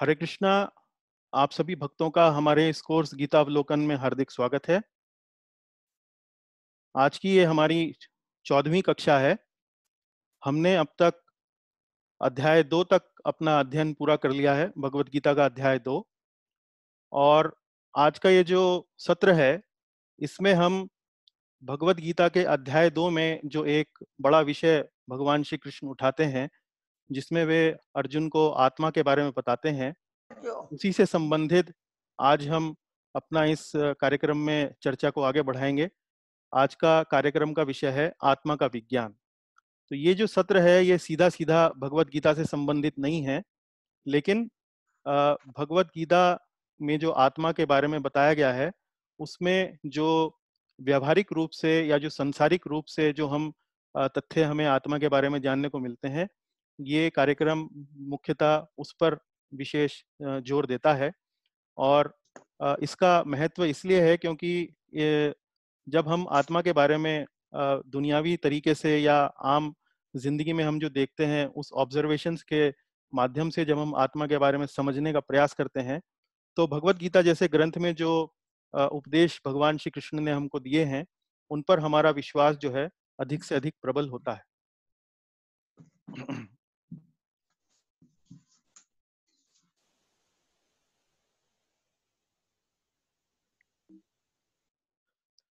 हरे कृष्णा आप सभी भक्तों का हमारे इस कोर्स गीता अवलोकन में हार्दिक स्वागत है आज की ये हमारी चौदहवीं कक्षा है हमने अब तक अध्याय दो तक अपना अध्ययन पूरा कर लिया है भगवत गीता का अध्याय दो और आज का ये जो सत्र है इसमें हम भगवत गीता के अध्याय दो में जो एक बड़ा विषय भगवान श्री कृष्ण उठाते हैं जिसमें वे अर्जुन को आत्मा के बारे में बताते हैं उसी से संबंधित आज हम अपना इस कार्यक्रम में चर्चा को आगे बढ़ाएंगे आज का कार्यक्रम का विषय है आत्मा का विज्ञान तो ये जो सत्र है ये सीधा सीधा भगवत गीता से संबंधित नहीं है लेकिन भगवत गीता में जो आत्मा के बारे में बताया गया है उसमें जो व्यावहारिक रूप से या जो संसारिक रूप से जो हम तथ्य हमें आत्मा के बारे में जानने को मिलते हैं ये कार्यक्रम मुख्यतः उस पर विशेष जोर देता है और इसका महत्व इसलिए है क्योंकि जब हम आत्मा के बारे में दुनियावी तरीके से या आम जिंदगी में हम जो देखते हैं उस ऑब्जर्वेशंस के माध्यम से जब हम आत्मा के बारे में समझने का प्रयास करते हैं तो भगवत गीता जैसे ग्रंथ में जो उपदेश भगवान श्री कृष्ण ने हमको दिए हैं उन पर हमारा विश्वास जो है अधिक से अधिक प्रबल होता है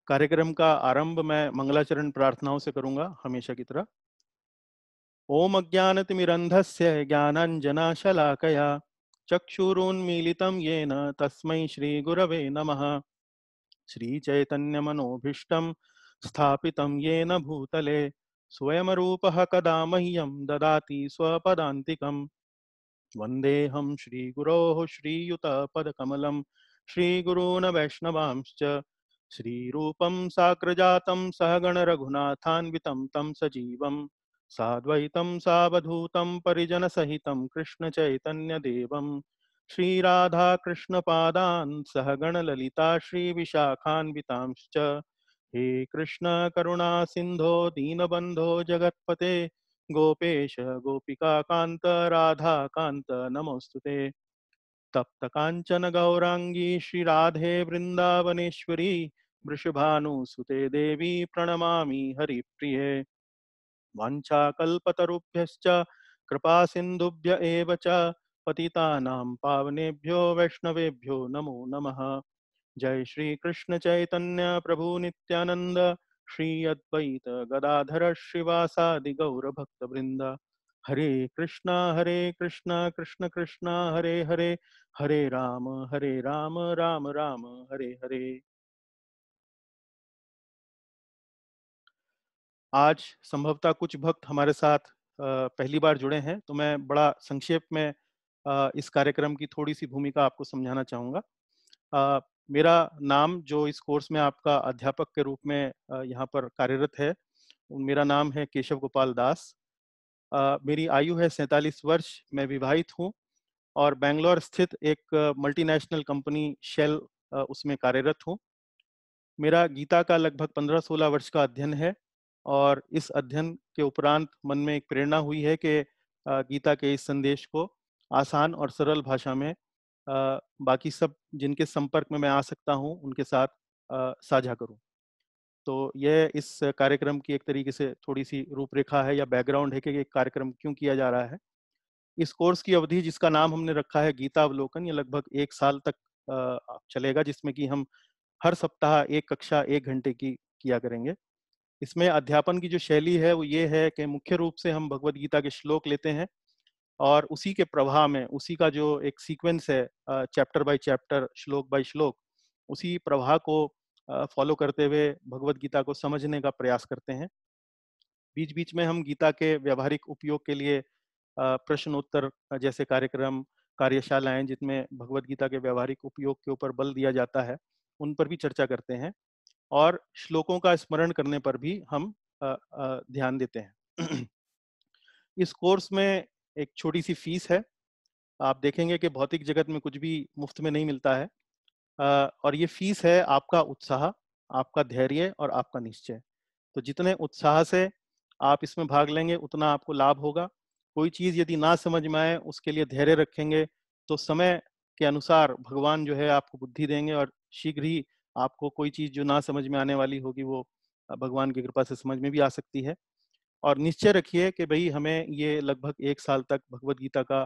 कार्यक्रम का आरंभ मैं मंगलाचरण प्रार्थनाओं से करूंगा हमेशा की तरह ओम अज्ञान तिमिरंधस्य ज्ञानांजनाशलाकया चक्षुरोन्मीलितं नम श्री चैतन्य मनोभीष्ट स्थात ये नूतले भूतले रूप कदा मह्यम ददाति स्वदाक वंदेहम श्रीगुरो श्रीयुतपदकमलं श्रीगुरून् वैष्णवांश श्रीरूपं साग्रजातं सहगणरघुनाथान्वितं तं सजीवं साद्वैतं सावधूतं परिजनसहितं कृष्णचैतन्यदेवं श्रीराधाकृष्णपादान् सहगणललिता श्रीविशाखान्वितांश्च हे कृष्ण करुणा सिंधो दीनबन्धो जगत्पते गोपेश गोपिकान्त राधाकान्त नमोऽस्तु ते गौरांगी श्री श्रीराधे वृन्दावनेश्वरी वृषभानुसुते देवी प्रणमामि हरिप्रिये वाञ्छाकल्पतरुभ्यश्च कृपासिन्धुभ्य एव च पतितानां पावनेभ्यो वैष्णवेभ्यो नमो नमः जय श्रीकृष्ण चैतन्य प्रभु नित्यानन्द श्री अद्वैत गदाधर श्रीवासादि हरे कृष्णा हरे कृष्णा कृष्ण कृष्णा हरे हरे हरे राम हरे राम राम राम हरे हरे आज संभवतः कुछ भक्त हमारे साथ पहली बार जुड़े हैं तो मैं बड़ा संक्षेप में इस कार्यक्रम की थोड़ी सी भूमिका आपको समझाना चाहूँगा मेरा नाम जो इस कोर्स में आपका अध्यापक के रूप में यहाँ पर कार्यरत है मेरा नाम है केशव गोपाल दास मेरी आयु है सैतालीस वर्ष मैं विवाहित हूँ और बेंगलोर स्थित एक मल्टीनेशनल कंपनी शेल उसमें कार्यरत हूँ मेरा गीता का लगभग 15-16 वर्ष का अध्ययन है और इस अध्ययन के उपरांत मन में एक प्रेरणा हुई है कि गीता के इस संदेश को आसान और सरल भाषा में बाकी सब जिनके संपर्क में मैं आ सकता हूं उनके साथ साझा करूं तो यह इस कार्यक्रम की एक तरीके से थोड़ी सी रूपरेखा है या बैकग्राउंड है कि एक कार्यक्रम क्यों किया जा रहा है इस कोर्स की अवधि जिसका नाम हमने रखा है गीता अवलोकन ये लगभग एक साल तक चलेगा जिसमें कि हम हर सप्ताह एक कक्षा एक घंटे की किया करेंगे इसमें अध्यापन की जो शैली है वो ये है कि मुख्य रूप से हम भगवत गीता के श्लोक लेते हैं और उसी के प्रवाह में उसी का जो एक सीक्वेंस है चैप्टर बाय चैप्टर श्लोक बाय श्लोक उसी प्रवाह को फॉलो करते हुए भगवत गीता को समझने का प्रयास करते हैं बीच बीच में हम गीता के व्यवहारिक उपयोग के लिए प्रश्नोत्तर जैसे कार्यक्रम कार्यशालाएं जिसमें भगवत गीता के व्यवहारिक उपयोग के ऊपर बल दिया जाता है उन पर भी चर्चा करते हैं और श्लोकों का स्मरण करने पर भी हम ध्यान देते हैं इस कोर्स में एक छोटी सी फीस है आप देखेंगे कि भौतिक जगत में कुछ भी मुफ्त में नहीं मिलता है और ये फीस है आपका उत्साह आपका धैर्य और आपका निश्चय तो जितने उत्साह से आप इसमें भाग लेंगे उतना आपको लाभ होगा कोई चीज़ यदि ना समझ में आए उसके लिए धैर्य रखेंगे तो समय के अनुसार भगवान जो है आपको बुद्धि देंगे और शीघ्र ही आपको कोई चीज जो ना समझ में आने वाली होगी वो भगवान की कृपा से समझ में भी आ सकती है और निश्चय रखिए कि भाई हमें ये लगभग एक साल तक भगवत गीता का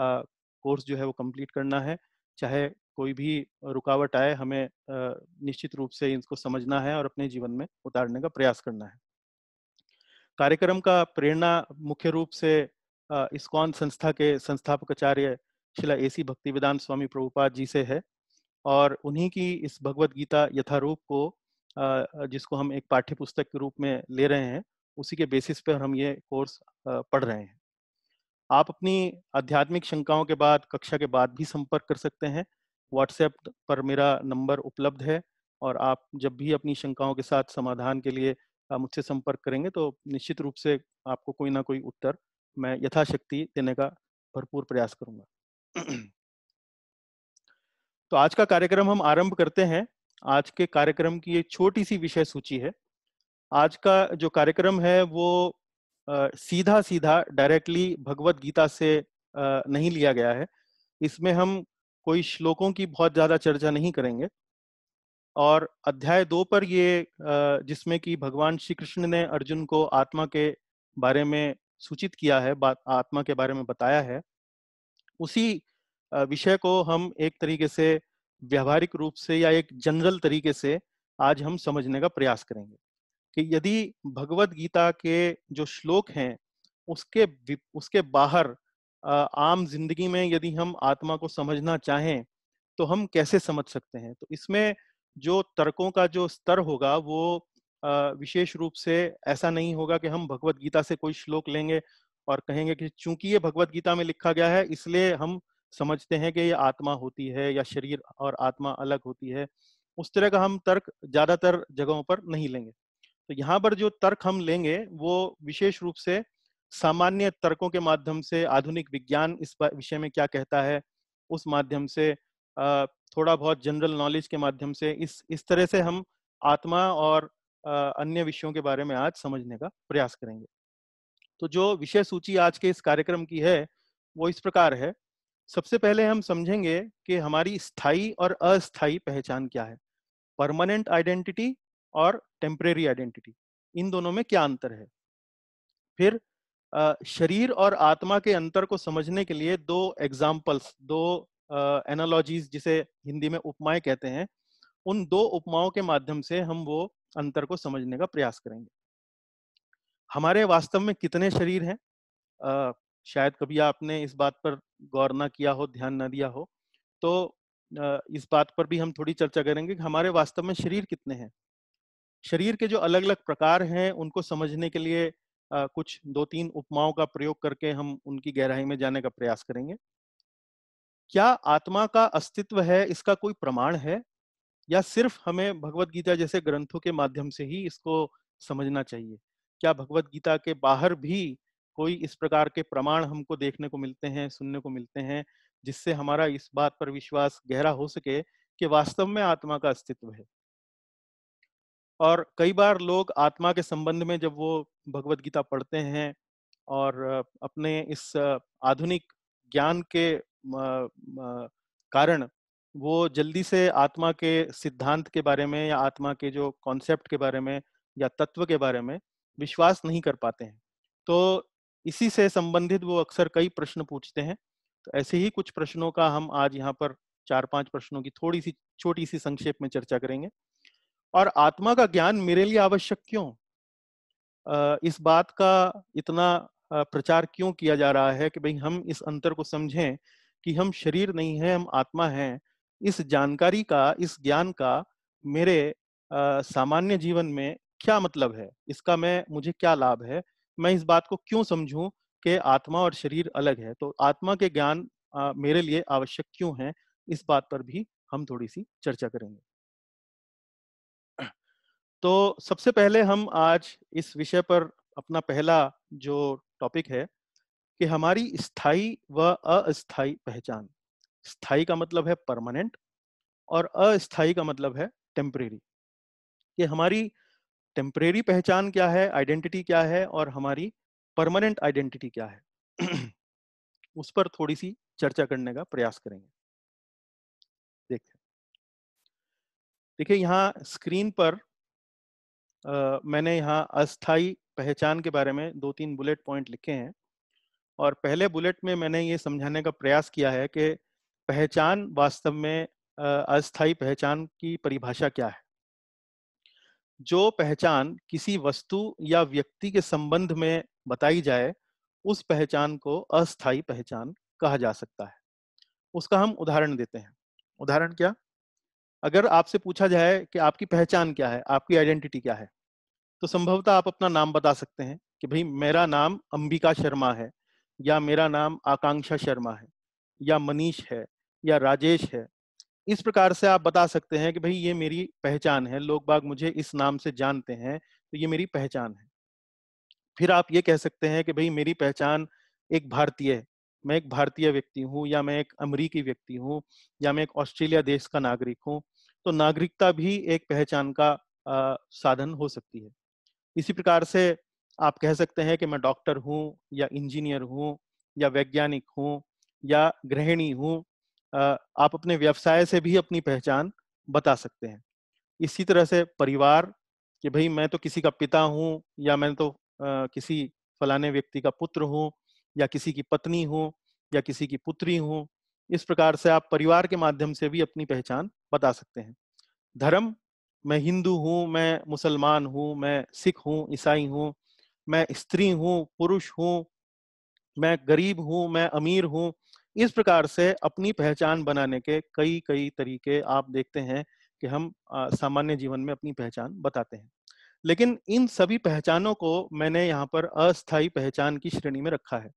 आ, कोर्स जो है वो कंप्लीट करना है चाहे कोई भी रुकावट आए हमें आ, निश्चित रूप से इसको समझना है और अपने जीवन में उतारने का प्रयास करना है कार्यक्रम का प्रेरणा मुख्य रूप से इस्कॉन संस्था के संस्थापक आचार्य शिला एसी विदान स्वामी प्रभुपाद जी से है और उन्हीं की इस भगवत गीता यथारूप को जिसको हम एक पाठ्य पुस्तक के रूप में ले रहे हैं उसी के बेसिस पर हम ये कोर्स पढ़ रहे हैं आप अपनी आध्यात्मिक शंकाओं के बाद कक्षा के बाद भी संपर्क कर सकते हैं व्हाट्सएप पर मेरा नंबर उपलब्ध है और आप जब भी अपनी शंकाओं के साथ समाधान के लिए मुझसे संपर्क करेंगे तो निश्चित रूप से आपको कोई ना कोई उत्तर मैं यथाशक्ति देने का भरपूर प्रयास करूंगा तो आज का कार्यक्रम हम आरंभ करते हैं आज के कार्यक्रम की एक छोटी सी विषय सूची है आज का जो कार्यक्रम है वो आ, सीधा सीधा डायरेक्टली भगवत गीता से आ, नहीं लिया गया है इसमें हम कोई श्लोकों की बहुत ज़्यादा चर्चा नहीं करेंगे और अध्याय दो पर ये जिसमें कि भगवान श्री कृष्ण ने अर्जुन को आत्मा के बारे में सूचित किया है आत्मा के बारे में बताया है उसी विषय को हम एक तरीके से व्यावहारिक रूप से या एक जनरल तरीके से आज हम समझने का प्रयास करेंगे कि यदि भगवत गीता के जो श्लोक हैं उसके उसके बाहर आम जिंदगी में यदि हम आत्मा को समझना चाहें तो हम कैसे समझ सकते हैं तो इसमें जो तर्कों का जो स्तर होगा वो विशेष रूप से ऐसा नहीं होगा कि हम भगवत गीता से कोई श्लोक लेंगे और कहेंगे कि चूंकि ये भगवत गीता में लिखा गया है इसलिए हम समझते हैं कि ये आत्मा होती है या शरीर और आत्मा अलग होती है उस तरह का हम तर्क ज्यादातर जगहों पर नहीं लेंगे तो यहाँ पर जो तर्क हम लेंगे वो विशेष रूप से सामान्य तर्कों के माध्यम से आधुनिक विज्ञान इस विषय में क्या कहता है उस माध्यम से थोड़ा बहुत जनरल नॉलेज के माध्यम से इस इस तरह से हम आत्मा और अन्य विषयों के बारे में आज समझने का प्रयास करेंगे तो जो विषय सूची आज के इस कार्यक्रम की है वो इस प्रकार है सबसे पहले हम समझेंगे कि हमारी स्थाई और अस्थाई पहचान क्या है परमानेंट आइडेंटिटी और टेम्परेरी आइडेंटिटी इन दोनों में क्या अंतर है फिर शरीर और आत्मा के अंतर को समझने के लिए दो एग्जाम्पल्स दो एनालॉजीज जिसे हिंदी में उपमाएं कहते हैं उन दो उपमाओं के माध्यम से हम वो अंतर को समझने का प्रयास करेंगे हमारे वास्तव में कितने शरीर हैं शायद कभी आपने इस बात पर गौर ना किया हो ध्यान ना दिया हो तो इस बात पर भी हम थोड़ी चर्चा करेंगे कि हमारे वास्तव में शरीर कितने हैं शरीर के जो अलग अलग प्रकार हैं उनको समझने के लिए कुछ दो तीन उपमाओं का प्रयोग करके हम उनकी गहराई में जाने का प्रयास करेंगे क्या आत्मा का अस्तित्व है इसका कोई प्रमाण है या सिर्फ हमें भगवत गीता जैसे ग्रंथों के माध्यम से ही इसको समझना चाहिए क्या भगवत गीता के बाहर भी कोई इस प्रकार के प्रमाण हमको देखने को मिलते हैं सुनने को मिलते हैं जिससे हमारा इस बात पर विश्वास गहरा हो सके कि वास्तव में आत्मा का अस्तित्व है और कई बार लोग आत्मा के संबंध में जब वो भगवत गीता पढ़ते हैं और अपने इस आधुनिक ज्ञान के कारण वो जल्दी से आत्मा के सिद्धांत के बारे में या आत्मा के जो कॉन्सेप्ट के बारे में या तत्व के बारे में विश्वास नहीं कर पाते हैं तो इसी से संबंधित वो अक्सर कई प्रश्न पूछते हैं तो ऐसे ही कुछ प्रश्नों का हम आज यहाँ पर चार पांच प्रश्नों की थोड़ी सी छोटी सी संक्षेप में चर्चा करेंगे और आत्मा का ज्ञान मेरे लिए आवश्यक क्यों इस बात का इतना प्रचार क्यों किया जा रहा है कि भाई हम इस अंतर को समझें कि हम शरीर नहीं है हम आत्मा हैं इस जानकारी का इस ज्ञान का मेरे सामान्य जीवन में क्या मतलब है इसका मैं मुझे क्या लाभ है मैं इस बात को क्यों समझूं कि आत्मा और शरीर अलग है तो आत्मा के ज्ञान मेरे लिए आवश्यक क्यों है इस बात पर भी हम थोड़ी सी चर्चा करेंगे तो सबसे पहले हम आज इस विषय पर अपना पहला जो टॉपिक है कि हमारी स्थाई व अस्थाई पहचान स्थाई का मतलब है परमानेंट और अस्थाई का मतलब है टेम्परेरी कि हमारी टेम्परेरी पहचान क्या है आइडेंटिटी क्या है और हमारी परमानेंट आइडेंटिटी क्या है उस पर थोड़ी सी चर्चा करने का प्रयास करेंगे देखिए देखिए यहाँ स्क्रीन पर आ, मैंने यहाँ अस्थाई पहचान के बारे में दो तीन बुलेट पॉइंट लिखे हैं और पहले बुलेट में मैंने ये समझाने का प्रयास किया है कि पहचान वास्तव में अस्थाई पहचान की परिभाषा क्या है जो पहचान किसी वस्तु या व्यक्ति के संबंध में बताई जाए उस पहचान को अस्थाई पहचान कहा जा सकता है उसका हम उदाहरण देते हैं उदाहरण क्या अगर आपसे पूछा जाए कि आपकी पहचान क्या है आपकी आइडेंटिटी क्या है तो संभवतः आप अपना नाम बता सकते हैं कि भाई मेरा नाम अंबिका शर्मा है या मेरा नाम आकांक्षा शर्मा है या मनीष है या राजेश है इस प्रकार से आप बता सकते हैं कि भाई ये मेरी पहचान है लोग बाग मुझे इस नाम से जानते हैं तो ये मेरी पहचान है फिर आप ये कह सकते हैं कि भाई मेरी पहचान एक भारतीय मैं एक भारतीय व्यक्ति हूँ या मैं एक अमरीकी व्यक्ति हूँ या मैं एक ऑस्ट्रेलिया देश का नागरिक हूँ तो नागरिकता भी एक पहचान का आ, साधन हो सकती है इसी प्रकार से आप कह सकते हैं कि मैं डॉक्टर हूँ या इंजीनियर हूँ या वैज्ञानिक हूँ या गृहिणी हूँ आप अपने व्यवसाय से भी अपनी पहचान बता सकते हैं इसी तरह से परिवार कि भाई मैं तो किसी का पिता हूँ या मैं तो किसी फलाने व्यक्ति का पुत्र हूँ या किसी की पत्नी हूँ या किसी की पुत्री हूँ इस प्रकार से आप परिवार के माध्यम से भी अपनी पहचान बता सकते हैं धर्म मैं हिंदू हूँ मैं मुसलमान हूँ मैं सिख हूँ ईसाई हूँ मैं स्त्री हूँ पुरुष हूँ मैं गरीब हूँ मैं अमीर हूँ इस प्रकार से अपनी पहचान बनाने के कई कई तरीके आप देखते हैं कि हम सामान्य जीवन में अपनी पहचान बताते हैं लेकिन इन सभी पहचानों को मैंने यहाँ पर अस्थाई पहचान की श्रेणी में रखा है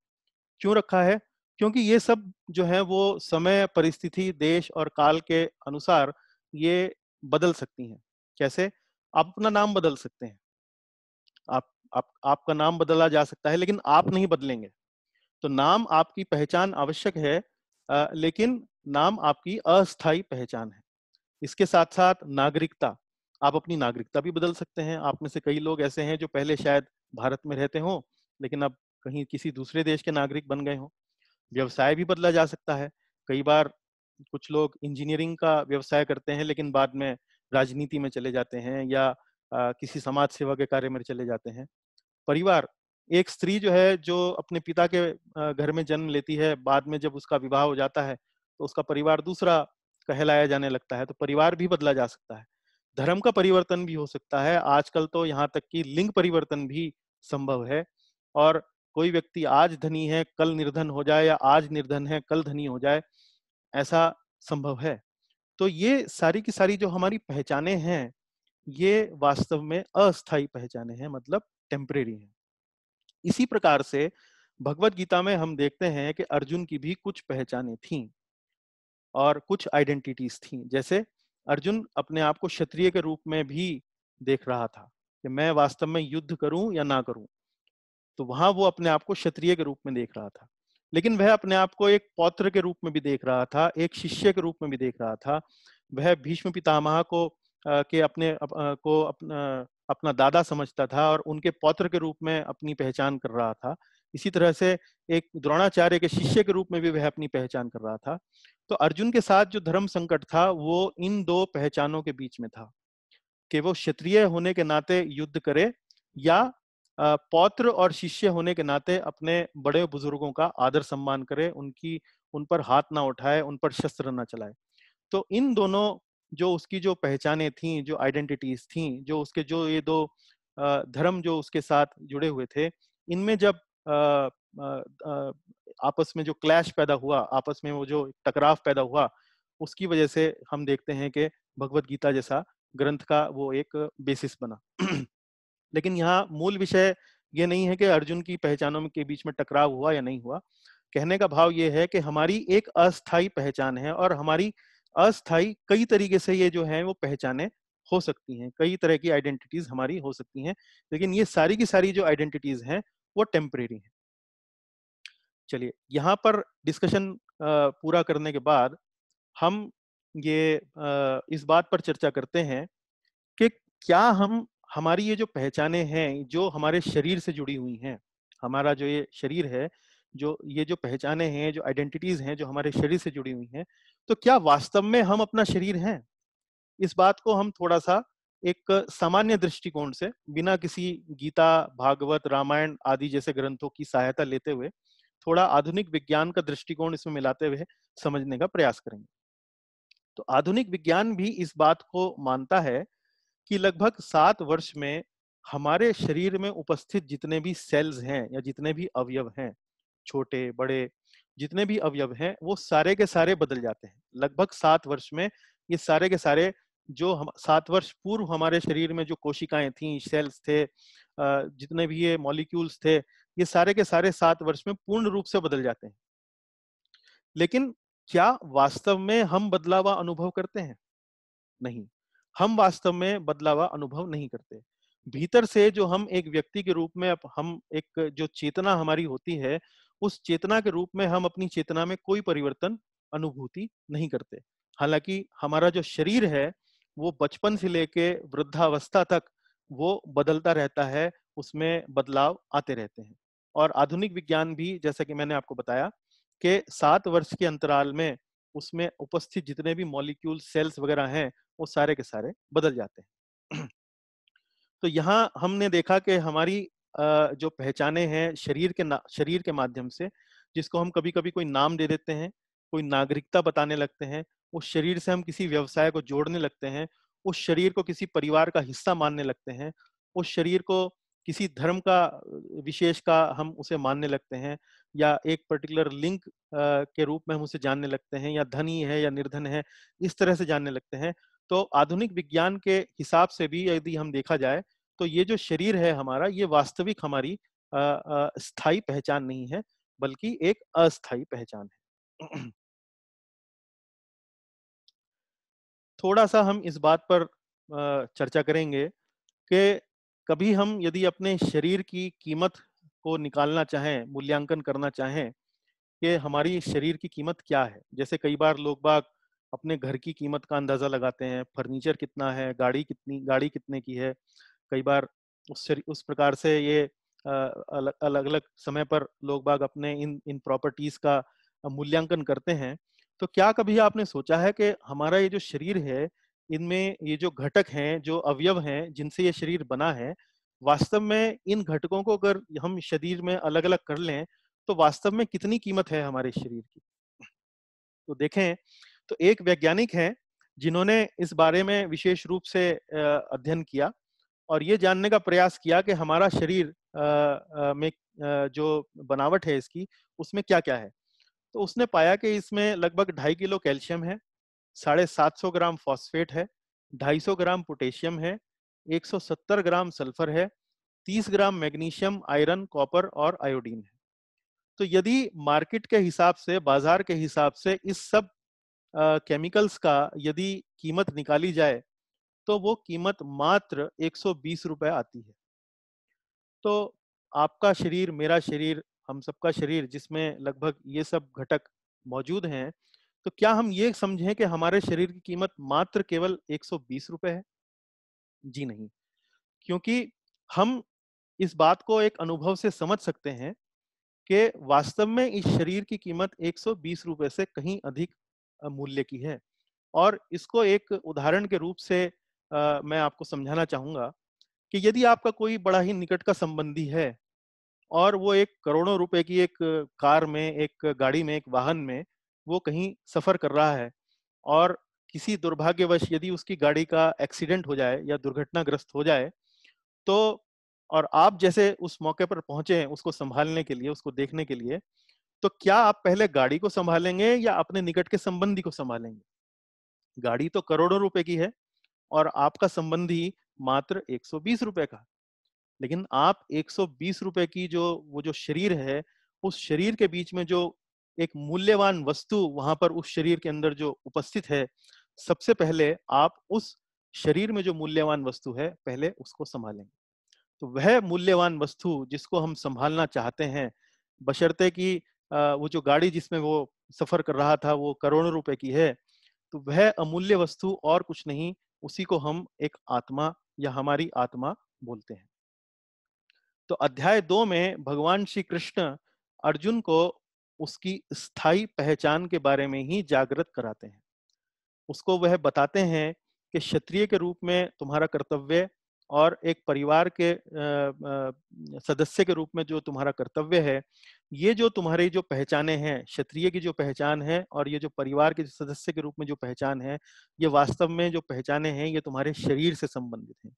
क्यों रखा है क्योंकि ये सब जो है वो समय परिस्थिति देश और काल के अनुसार ये बदल सकती हैं कैसे आप अपना नाम बदल सकते हैं आप आप आपका नाम बदला जा सकता है लेकिन आप नहीं बदलेंगे तो नाम आपकी पहचान आवश्यक है आ, लेकिन नाम आपकी अस्थायी पहचान है इसके साथ साथ नागरिकता आप अपनी नागरिकता भी बदल सकते हैं आप में से कई लोग ऐसे हैं जो पहले शायद भारत में रहते हों लेकिन अब कहीं किसी दूसरे देश के नागरिक बन गए हों व्यवसाय भी बदला जा सकता है कई बार कुछ लोग इंजीनियरिंग का व्यवसाय करते हैं लेकिन बाद में राजनीति में चले जाते हैं या आ, किसी समाज सेवा के कार्य में चले जाते हैं परिवार एक स्त्री जो है जो अपने पिता के घर में जन्म लेती है बाद में जब उसका विवाह हो जाता है तो उसका परिवार दूसरा कहलाया जाने लगता है तो परिवार भी बदला जा सकता है धर्म का परिवर्तन भी हो सकता है आजकल तो यहाँ तक कि लिंग परिवर्तन भी संभव है और कोई व्यक्ति आज धनी है कल निर्धन हो जाए या आज निर्धन है कल धनी हो जाए ऐसा संभव है तो ये सारी की सारी जो हमारी पहचाने हैं ये वास्तव में अस्थाई पहचाने हैं मतलब टेम्परेरी हैं इसी प्रकार से भगवत गीता में हम देखते हैं कि अर्जुन की भी कुछ पहचाने थीं और कुछ आइडेंटिटीज थीं जैसे अर्जुन अपने आप को क्षत्रिय के रूप में भी देख रहा था कि मैं वास्तव में युद्ध करूं या ना करूं तो वहां वो अपने आप को क्षत्रिय के रूप में देख रहा था लेकिन वह अपने आप को एक पौत्र के रूप में भी देख रहा था एक शिष्य के रूप में भी देख रहा था वह भीष्म पितामह को के अपने अप, को अपना अपना दादा समझता था और उनके पौत्र के रूप में अपनी पहचान कर रहा था इसी तरह से एक द्रोणाचार्य के शिष्य के रूप में भी वह अपनी पहचान कर रहा था तो अर्जुन के साथ जो धर्म संकट था वो इन दो पहचानों के बीच में था कि वो क्षत्रिय होने के नाते युद्ध करे या पौत्र और शिष्य होने के नाते अपने बड़े बुजुर्गों का आदर सम्मान करे उनकी उन पर हाथ ना उठाए उन पर शस्त्र ना चलाए तो इन दोनों जो उसकी जो पहचाने थी जो आइडेंटिटीज थी जो उसके जो ये दो धर्म जो उसके साथ जुड़े हुए थे इनमें जब आपस में जो क्लैश पैदा हुआ आपस में वो जो टकराव पैदा हुआ उसकी वजह से हम देखते हैं कि भगवत गीता जैसा ग्रंथ का वो एक बेसिस बना लेकिन यहाँ मूल विषय ये नहीं है कि अर्जुन की पहचानों के बीच में टकराव हुआ या नहीं हुआ कहने का भाव ये है कि हमारी एक अस्थाई पहचान है और हमारी अस्थाई कई तरीके से ये जो है वो पहचाने हो सकती हैं कई तरह की आइडेंटिटीज हमारी हो सकती हैं लेकिन ये सारी की सारी जो आइडेंटिटीज हैं वो टेम्परेरी हैं चलिए यहाँ पर डिस्कशन पूरा करने के बाद हम ये इस बात पर चर्चा करते हैं कि क्या हम हमारी ये जो पहचाने हैं जो हमारे शरीर से जुड़ी हुई हैं हमारा जो ये शरीर है जो ये जो पहचाने हैं जो आइडेंटिटीज हैं जो हमारे शरीर से जुड़ी हुई हैं तो क्या वास्तव में हम अपना शरीर हैं इस बात को हम थोड़ा सा एक सामान्य दृष्टिकोण से बिना किसी गीता भागवत रामायण आदि जैसे ग्रंथों की सहायता लेते हुए थोड़ा आधुनिक विज्ञान का दृष्टिकोण इसमें मिलाते हुए समझने का प्रयास करेंगे तो आधुनिक विज्ञान भी इस बात को मानता है कि लगभग सात वर्ष में हमारे शरीर में उपस्थित जितने भी सेल्स हैं या जितने भी अवयव हैं छोटे बड़े जितने भी अवयव हैं वो सारे के सारे बदल जाते हैं लगभग सात वर्ष में ये सारे के सारे जो हम सात वर्ष पूर्व हमारे शरीर में जो कोशिकाएं थी सेल्स थे जितने भी ये मॉलिक्यूल्स थे ये सारे के सारे सात वर्ष में पूर्ण रूप से बदल जाते हैं लेकिन क्या वास्तव में हम बदलाव अनुभव करते हैं नहीं हम वास्तव में बदलाव अनुभव नहीं करते भीतर से जो हम एक व्यक्ति के रूप में हम एक जो चेतना हमारी होती है उस चेतना के रूप में हम अपनी चेतना में कोई परिवर्तन अनुभूति नहीं करते हालांकि हमारा जो शरीर है वो बचपन से लेके वृद्धावस्था तक वो बदलता रहता है उसमें बदलाव आते रहते हैं और आधुनिक विज्ञान भी जैसा कि मैंने आपको बताया कि सात वर्ष के अंतराल में उसमें उपस्थित जितने भी मॉलिक्यूल सेल्स वगैरह हैं वो सारे के सारे बदल जाते हैं तो यहाँ हमने देखा कि हमारी जो पहचाने हैं शरीर के शरीर के माध्यम से जिसको हम कभी कभी कोई नाम दे देते हैं कोई नागरिकता बताने लगते हैं उस शरीर से हम किसी व्यवसाय को जोड़ने लगते हैं उस शरीर को किसी परिवार का हिस्सा मानने लगते हैं उस शरीर को किसी धर्म का विशेष का हम उसे मानने लगते हैं या एक पर्टिकुलर लिंक के रूप में हम उसे जानने लगते हैं या धनी है या निर्धन है इस तरह से जानने लगते हैं तो आधुनिक विज्ञान के हिसाब से भी यदि हम देखा जाए तो ये जो शरीर है हमारा ये वास्तविक हमारी स्थायी पहचान नहीं है बल्कि एक अस्थायी पहचान है थोड़ा सा हम इस बात पर चर्चा करेंगे कि कभी हम यदि अपने शरीर की कीमत को निकालना चाहें मूल्यांकन करना चाहें कि हमारी शरीर की कीमत क्या है जैसे कई बार लोग बाग अपने घर की कीमत का अंदाज़ा लगाते हैं फर्नीचर कितना है गाड़ी कितनी गाड़ी कितने की है कई बार उस उस प्रकार से ये अलग अलग, अलग समय पर लोग बाग अपने इन इन प्रॉपर्टीज़ का मूल्यांकन करते हैं तो क्या कभी आपने सोचा है कि हमारा ये जो शरीर है इनमें ये जो घटक हैं जो अवयव हैं जिनसे ये शरीर बना है वास्तव में इन घटकों को अगर हम शरीर में अलग अलग कर लें तो वास्तव में कितनी कीमत है हमारे शरीर की तो देखें तो एक वैज्ञानिक हैं जिन्होंने इस बारे में विशेष रूप से अध्ययन किया और ये जानने का प्रयास किया कि हमारा शरीर में जो बनावट है इसकी उसमें क्या क्या है तो उसने पाया कि इसमें लगभग ढाई किलो कैल्शियम है साढ़े सात सौ ग्राम फॉस्फेट है ढाई सौ ग्राम पोटेशियम है एक सौ सत्तर ग्राम सल्फर है तीस ग्राम मैग्नीशियम आयरन कॉपर और आयोडीन है तो यदि मार्केट के हिसाब से बाजार के हिसाब से इस सब केमिकल्स का यदि कीमत निकाली जाए तो वो कीमत मात्र एक सौ आती है तो आपका शरीर मेरा शरीर हम सबका शरीर जिसमें लगभग ये सब घटक मौजूद हैं तो क्या हम ये समझें कि हमारे शरीर की कीमत मात्र केवल 120 रुपए है जी नहीं क्योंकि हम इस बात को एक अनुभव से समझ सकते हैं कि वास्तव में इस शरीर की कीमत 120 रुपए से कहीं अधिक मूल्य की है और इसको एक उदाहरण के रूप से आ, मैं आपको समझाना चाहूंगा कि यदि आपका कोई बड़ा ही निकट का संबंधी है और वो एक करोड़ों रुपए की एक कार में एक गाड़ी में एक वाहन में वो कहीं सफर कर रहा है और किसी दुर्भाग्यवश यदि उसकी गाड़ी का एक्सीडेंट हो जाए या दुर्घटनाग्रस्त हो जाए तो और आप जैसे उस मौके पर पहुंचे हैं उसको संभालने के लिए उसको देखने के लिए तो क्या आप पहले गाड़ी को संभालेंगे या अपने निकट के संबंधी को संभालेंगे गाड़ी तो करोड़ों रुपए की है और आपका संबंधी मात्र 120 रुपए का लेकिन आप एक रुपए की जो वो जो शरीर है उस शरीर के बीच में जो एक मूल्यवान वस्तु वहां पर उस शरीर के अंदर जो उपस्थित है सबसे पहले आप उस शरीर में जो मूल्यवान वस्तु है पहले उसको संभालेंगे तो वह मूल्यवान वस्तु जिसको हम संभालना चाहते हैं बशर्ते कि वो जो गाड़ी जिसमें वो सफर कर रहा था वो करोड़ों रुपए की है तो वह अमूल्य वस्तु और कुछ नहीं उसी को हम एक आत्मा या हमारी आत्मा बोलते हैं तो अध्याय दो में भगवान श्री कृष्ण अर्जुन को उसकी स्थायी पहचान के बारे में ही जागृत कराते हैं उसको वह बताते हैं कि क्षत्रिय के रूप में तुम्हारा कर्तव्य और एक परिवार के सदस्य के रूप में जो तुम्हारा कर्तव्य है ये जो तुम्हारी जो पहचाने हैं क्षत्रिय की जो पहचान है और ये जो परिवार के सदस्य के रूप में जो पहचान है ये वास्तव में जो पहचाने हैं ये तुम्हारे शरीर से संबंधित हैं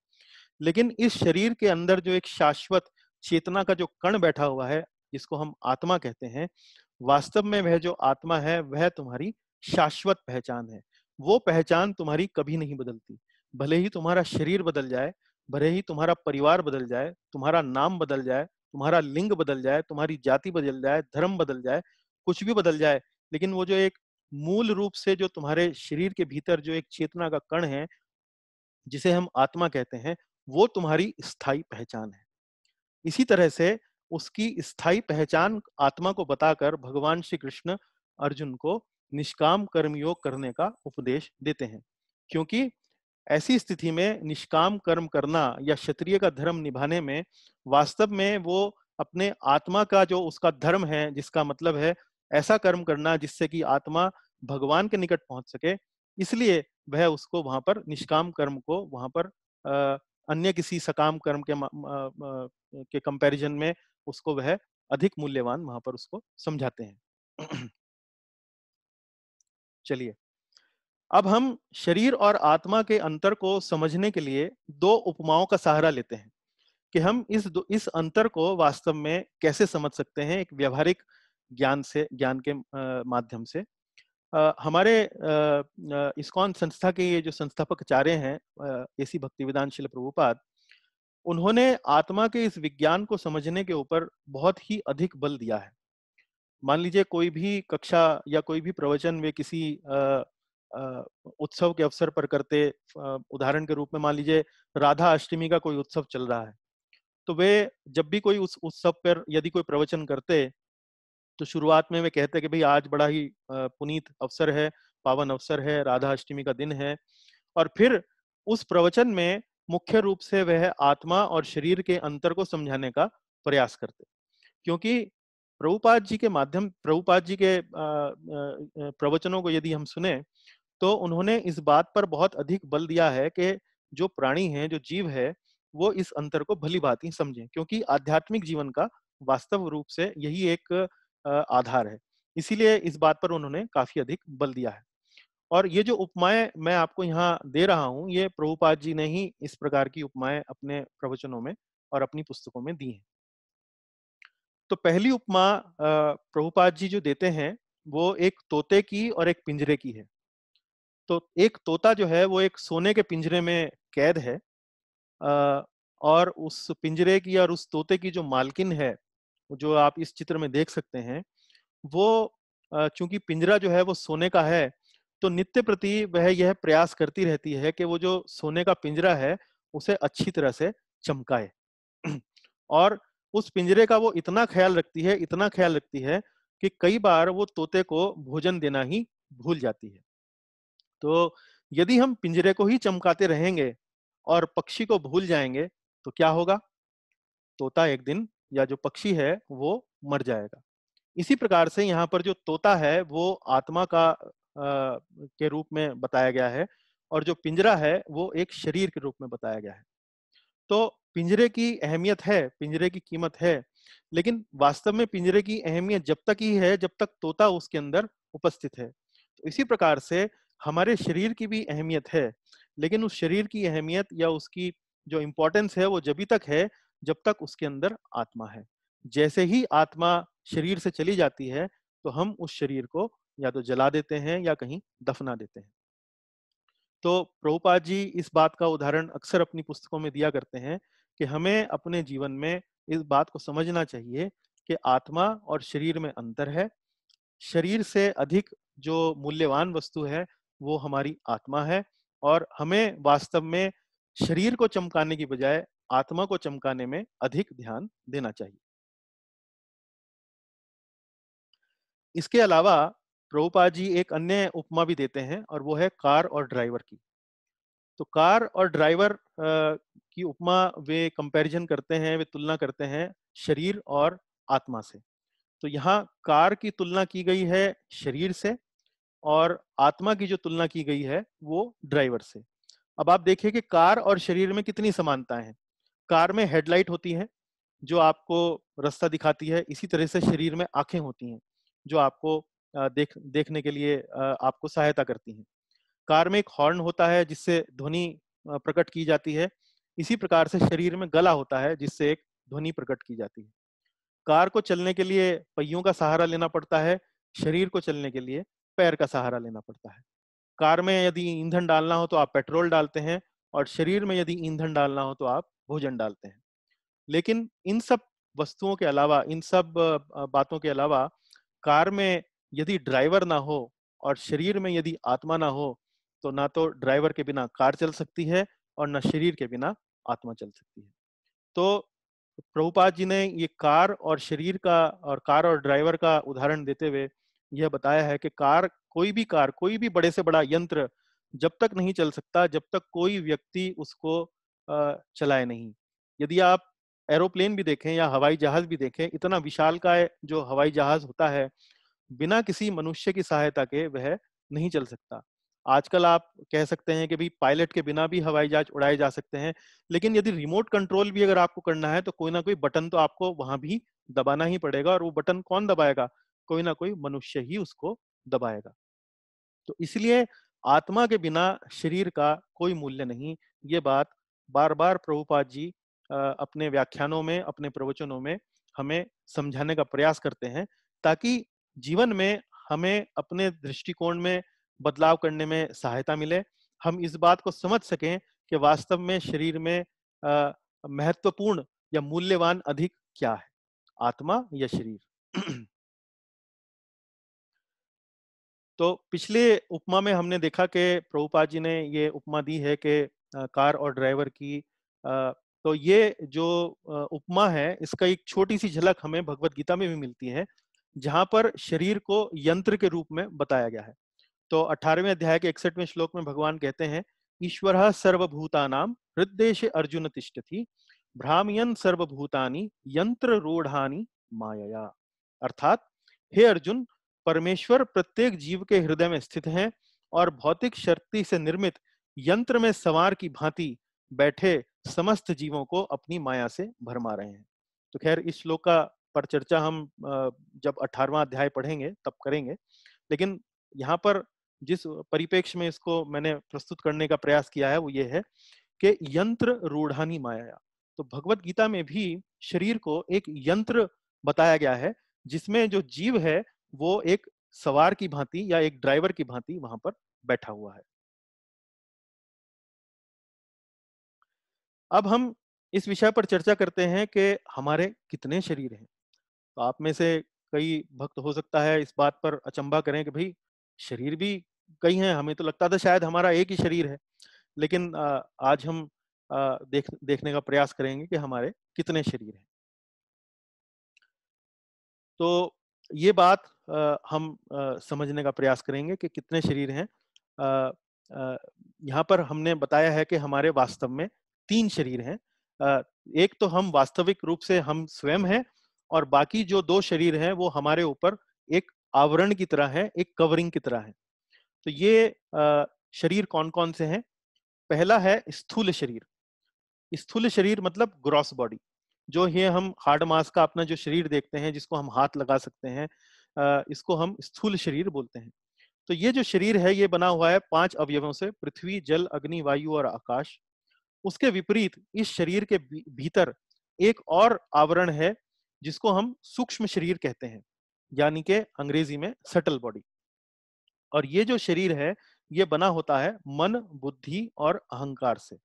लेकिन इस शरीर के अंदर जो एक शाश्वत चेतना का जो कण बैठा हुआ है जिसको हम आत्मा कहते हैं वास्तव में वह जो आत्मा है वह तुम्हारी शाश्वत पहचान है वो पहचान तुम्हारी कभी नहीं बदलती भले ही तुम्हारा शरीर बदल जाए भले ही तुम्हारा परिवार बदल जाए तुम्हारा नाम बदल जाए तुम्हारा लिंग बदल जाए तुम्हारी जाति बदल जाए धर्म बदल जाए कुछ भी बदल जाए लेकिन वो जो एक मूल रूप से जो तुम्हारे शरीर के भीतर जो एक चेतना का कण है जिसे हम आत्मा कहते हैं वो तुम्हारी स्थायी पहचान है इसी तरह से उसकी स्थायी पहचान आत्मा को बताकर भगवान श्री कृष्ण अर्जुन को निष्काम कर्मयोग करने का उपदेश देते हैं क्योंकि ऐसी स्थिति में निष्काम कर्म करना या क्षत्रिय का धर्म निभाने में वास्तव में वो अपने आत्मा का जो उसका धर्म है जिसका मतलब है ऐसा कर्म करना जिससे कि आत्मा भगवान के निकट पहुंच सके इसलिए वह उसको वहां पर निष्काम कर्म को वहां पर अन्य किसी सकाम कर्म के के कंपैरिजन में उसको वह अधिक मूल्यवान वहां पर उसको समझाते हैं चलिए अब हम शरीर और आत्मा के अंतर को समझने के लिए दो उपमाओं का सहारा लेते हैं कि हम इस दो, इस अंतर को वास्तव में कैसे समझ सकते हैं एक व्यवहारिक ज्ञान से ज्ञान के माध्यम से आ, हमारे इस्कॉन संस्था के ये जो संस्थापक आचार्य हैं ए सी भक्ति विधान शिल प्रभुपाद उन्होंने आत्मा के इस विज्ञान को समझने के ऊपर बहुत ही अधिक बल दिया है मान लीजिए कोई भी कक्षा या कोई भी प्रवचन वे किसी उत्सव के अवसर पर करते उदाहरण के रूप में मान लीजिए राधा अष्टमी का कोई उत्सव चल रहा है तो वे जब भी कोई उस उत्सव पर यदि कोई प्रवचन करते तो शुरुआत में वे कहते हैं कि भाई आज बड़ा ही पुनीत अवसर है पावन अवसर है राधा अष्टमी का दिन है और फिर उस प्रवचन में मुख्य रूप से वह आत्मा और शरीर के अंतर को समझाने का प्रयास करते क्योंकि प्रभुपाद जी के माध्यम प्रभुपाद जी के प्रवचनों को यदि हम सुने तो उन्होंने इस बात पर बहुत अधिक बल दिया है कि जो प्राणी है जो जीव है वो इस अंतर को भली ही समझें क्योंकि आध्यात्मिक जीवन का वास्तव रूप से यही एक आधार है इसीलिए इस बात पर उन्होंने काफी अधिक बल दिया है और ये जो उपमाएं मैं आपको यहाँ दे रहा हूँ ये प्रभुपाद जी ने ही इस प्रकार की उपमाएं अपने प्रवचनों में और अपनी पुस्तकों में दी हैं तो पहली उपमा प्रभुपाद जी जो देते हैं वो एक तोते की और एक पिंजरे की है तो एक तोता जो है वो एक सोने के पिंजरे में कैद है और उस पिंजरे की और उस तोते की जो मालकिन है जो आप इस चित्र में देख सकते हैं वो चूंकि पिंजरा जो है वो सोने का है तो नित्य प्रति वह यह प्रयास करती रहती है कि वो जो सोने का पिंजरा है उसे अच्छी तरह से चमकाए और उस पिंजरे का वो इतना ख्याल रखती है इतना ख्याल रखती है कि कई बार वो तोते को भोजन देना ही भूल जाती है तो यदि हम पिंजरे को ही चमकाते रहेंगे और पक्षी को भूल जाएंगे तो क्या होगा तोता एक दिन या जो पक्षी है वो मर जाएगा इसी प्रकार से यहाँ पर जो तोता है वो आत्मा का आ, के रूप में बताया गया है और जो पिंजरा है वो एक शरीर के रूप में बताया गया है तो पिंजरे की अहमियत है पिंजरे की कीमत है लेकिन वास्तव में पिंजरे की अहमियत जब तक ही है जब तक तोता उसके अंदर उपस्थित है तो इसी प्रकार से हमारे शरीर की भी अहमियत है लेकिन उस शरीर की अहमियत या उसकी जो इम्पोर्टेंस है वो जब तक है जब तक उसके अंदर आत्मा है जैसे ही आत्मा शरीर से चली जाती है तो हम उस शरीर को या तो जला देते हैं या कहीं दफना देते हैं तो प्रभुपाद जी इस बात का उदाहरण अक्सर अपनी पुस्तकों में दिया करते हैं कि हमें अपने जीवन में इस बात को समझना चाहिए कि आत्मा और शरीर में अंतर है शरीर से अधिक जो मूल्यवान वस्तु है वो हमारी आत्मा है और हमें वास्तव में शरीर को चमकाने की बजाय आत्मा को चमकाने में अधिक ध्यान देना चाहिए इसके अलावा प्रभुपा जी एक अन्य उपमा भी देते हैं और वो है कार और ड्राइवर की तो कार और ड्राइवर की उपमा वे कंपैरिजन करते हैं वे तुलना करते हैं शरीर और आत्मा से तो यहाँ कार की तुलना की गई है शरीर से और आत्मा की जो तुलना की गई है वो ड्राइवर से अब आप देखिए कि कार और शरीर में कितनी समानताएं हैं कार में हेडलाइट होती है जो आपको रास्ता दिखाती है इसी तरह से शरीर में आंखें होती हैं जो आपको देख देखने के लिए आपको सहायता करती हैं कार में एक हॉर्न होता है जिससे ध्वनि प्रकट की जाती है इसी प्रकार से शरीर में गला होता है जिससे एक ध्वनि प्रकट की जाती है कार को चलने के लिए पहियों का सहारा लेना पड़ता है शरीर को चलने के लिए पैर का सहारा लेना पड़ता है कार में यदि ईंधन डालना हो तो आप पेट्रोल डालते हैं और शरीर में यदि ईंधन डालना हो तो आप भोजन डालते हैं लेकिन इन सब वस्तुओं के अलावा इन सब बातों के अलावा कार में यदि ड्राइवर ना हो और शरीर में यदि आत्मा ना हो तो ना तो ड्राइवर के बिना कार चल सकती है और ना शरीर के बिना आत्मा चल सकती है तो प्रभुपाद जी ने ये कार और शरीर का और कार और ड्राइवर का उदाहरण देते हुए यह बताया है कि कार कोई भी कार कोई भी बड़े से बड़ा यंत्र जब तक नहीं चल सकता जब तक कोई व्यक्ति उसको चलाए नहीं यदि आप एरोप्लेन भी देखें या हवाई जहाज भी देखें इतना विशाल का जो हवाई जहाज होता है बिना किसी मनुष्य की सहायता के वह नहीं चल सकता आजकल आप कह सकते हैं कि भाई पायलट के बिना भी हवाई जहाज उड़ाए जा सकते हैं लेकिन यदि रिमोट कंट्रोल भी अगर आपको करना है तो कोई ना कोई बटन तो आपको वहां भी दबाना ही पड़ेगा और वो बटन कौन दबाएगा कोई ना कोई मनुष्य ही उसको दबाएगा तो इसलिए आत्मा के बिना शरीर का कोई मूल्य नहीं ये बात बार बार प्रभुपाद जी अपने व्याख्यानों में अपने प्रवचनों में हमें समझाने का प्रयास करते हैं ताकि जीवन में हमें अपने दृष्टिकोण में बदलाव करने में सहायता मिले हम इस बात को समझ सकें कि वास्तव में शरीर में महत्वपूर्ण या मूल्यवान अधिक क्या है आत्मा या शरीर तो पिछले उपमा में हमने देखा कि प्रभुपाद जी ने ये उपमा दी है कि कार और ड्राइवर की तो ये जो उपमा है इसका एक छोटी सी झलक हमें भगवत गीता में भी मिलती है जहां पर शरीर को यंत्र के रूप में बताया गया है तो अठारहवें अध्याय के इकसठवें श्लोक में भगवान कहते हैं ईश्वर सर्वभूतानाम हृदय अर्जुन थी भ्रामयन सर्वभूतानी यंत्र रूढ़ानी माया अर्थात हे अर्जुन परमेश्वर प्रत्येक जीव के हृदय में स्थित हैं और भौतिक शक्ति से निर्मित यंत्र में सवार की भांति बैठे समस्त जीवों को अपनी माया से भरमा रहे हैं तो खैर इस श्लोक का पर चर्चा हम जब अठारवा अध्याय पढ़ेंगे तब करेंगे लेकिन यहाँ पर जिस परिपेक्ष में इसको मैंने प्रस्तुत करने का प्रयास किया है वो ये है कि यंत्र रूढ़ानी माया तो भगवत गीता में भी शरीर को एक यंत्र बताया गया है जिसमें जो जीव है वो एक सवार की भांति या एक ड्राइवर की भांति वहां पर बैठा हुआ है अब हम इस विषय पर चर्चा करते हैं कि हमारे कितने शरीर हैं तो आप में से कई भक्त हो सकता है इस बात पर अचंबा करें कि भाई शरीर भी कई हैं हमें तो लगता था शायद हमारा एक ही शरीर है लेकिन आज हम देख देखने का प्रयास करेंगे कि हमारे कितने शरीर हैं तो ये बात हम समझने का प्रयास करेंगे कि कितने शरीर हैं यहाँ पर हमने बताया है कि हमारे वास्तव में तीन शरीर हैं एक तो हम वास्तविक रूप से हम स्वयं हैं और बाकी जो दो शरीर हैं वो हमारे ऊपर एक आवरण की तरह है एक कवरिंग की तरह है तो ये शरीर कौन कौन से हैं पहला है स्थूल शरीर स्थूल शरीर मतलब ग्रॉस बॉडी जो ये हम हार्ड मास का अपना जो शरीर देखते हैं जिसको हम हाथ लगा सकते हैं इसको हम स्थूल शरीर बोलते हैं तो ये जो शरीर है ये बना हुआ है पांच अवयवों से पृथ्वी जल अग्नि वायु और आकाश उसके विपरीत इस शरीर के भीतर एक और आवरण है जिसको हम सूक्ष्म शरीर कहते हैं यानी के अंग्रेजी में सटल बॉडी और ये जो शरीर है ये बना होता है मन बुद्धि और अहंकार से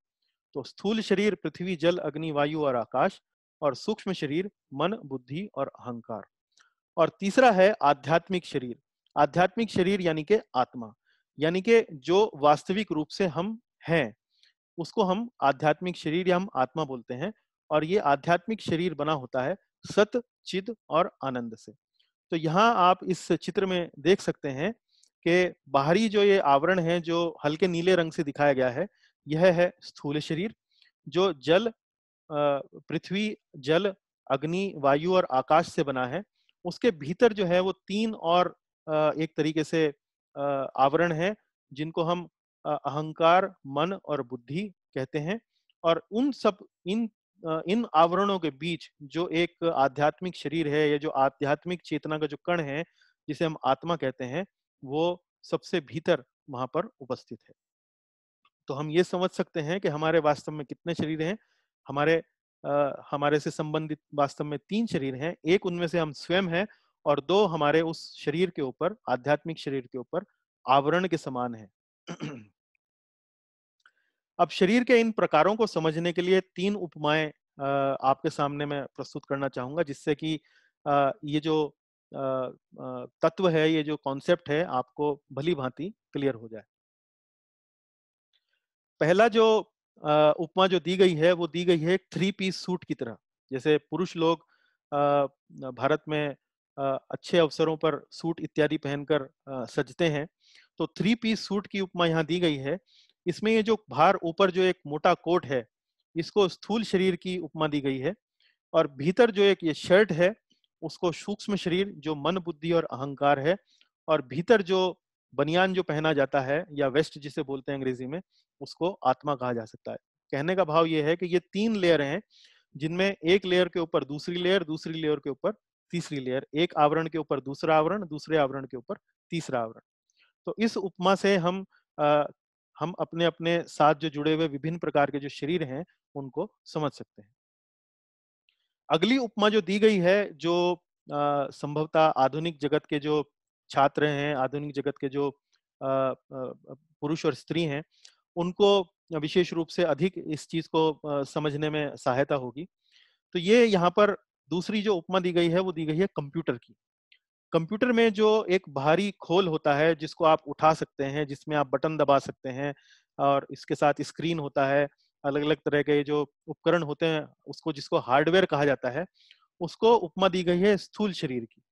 तो स्थूल शरीर पृथ्वी जल अग्नि वायु और आकाश और सूक्ष्म शरीर मन बुद्धि और अहंकार और तीसरा है आध्यात्मिक शरीर आध्यात्मिक शरीर यानी के आत्मा यानी के जो वास्तविक रूप से हम हैं उसको हम आध्यात्मिक शरीर या हम आत्मा बोलते हैं और ये आध्यात्मिक शरीर बना होता है सत चिद और आनंद से तो यहाँ आप इस चित्र में देख सकते हैं कि बाहरी जो ये आवरण है जो हल्के नीले रंग से दिखाया गया है यह है स्थूल शरीर जो जल पृथ्वी जल अग्नि वायु और आकाश से बना है उसके भीतर जो है वो तीन और एक तरीके से आवरण है जिनको हम अहंकार मन और बुद्धि कहते हैं और उन सब इन इन आवरणों के बीच जो एक आध्यात्मिक शरीर है या जो आध्यात्मिक चेतना का जो कण है जिसे हम आत्मा कहते हैं वो सबसे भीतर वहां पर उपस्थित है तो हम ये समझ सकते हैं कि हमारे वास्तव में कितने शरीर हैं हमारे आ, हमारे से संबंधित वास्तव में तीन शरीर हैं एक उनमें से हम स्वयं हैं और दो हमारे उस शरीर के ऊपर आध्यात्मिक शरीर के ऊपर आवरण के समान है अब शरीर के इन प्रकारों को समझने के लिए तीन उपमाएं आपके सामने मैं प्रस्तुत करना चाहूंगा जिससे कि ये जो तत्व है ये जो कॉन्सेप्ट है आपको भली भांति क्लियर हो जाए पहला जो उपमा जो दी गई है वो दी गई है थ्री पीस सूट की तरह जैसे पुरुष लोग भारत में अच्छे अवसरों पर सूट इत्यादि पहनकर सजते हैं तो थ्री पीस सूट की उपमा यहाँ दी गई है इसमें ये जो भार ऊपर जो एक मोटा कोट है इसको स्थूल शरीर की उपमा दी गई है और भीतर जो एक ये शर्ट है उसको सूक्ष्म शरीर जो मन बुद्धि और अहंकार है और भीतर जो बनियान जो पहना जाता है या वेस्ट जिसे बोलते हैं अंग्रेजी में उसको आत्मा कहा जा सकता है कहने का भाव ये है कि ये तीन लेयर हैं जिनमें एक लेयर के ऊपर दूसरी लेयर दूसरी लेयर के ऊपर तीसरी लेयर एक आवरण के ऊपर दूसरा आवरण दूसरे आवरण के ऊपर तीसरा आवरण तो इस उपमा से हम आ, हम अपने अपने साथ जो जुड़े हुए विभिन्न प्रकार के जो शरीर हैं उनको समझ सकते हैं अगली उपमा जो दी गई है जो संभवतः आधुनिक जगत के जो छात्र हैं आधुनिक जगत के जो पुरुष और स्त्री हैं उनको विशेष रूप से अधिक इस चीज को समझने में सहायता होगी तो ये यहाँ पर दूसरी जो उपमा दी गई है वो दी गई है कंप्यूटर की कंप्यूटर में जो एक भारी खोल होता है जिसको आप उठा सकते हैं जिसमें आप बटन दबा सकते हैं और इसके साथ स्क्रीन होता है अलग अलग तरह के जो उपकरण होते हैं उसको जिसको हार्डवेयर कहा जाता है उसको उपमा दी गई है स्थूल शरीर की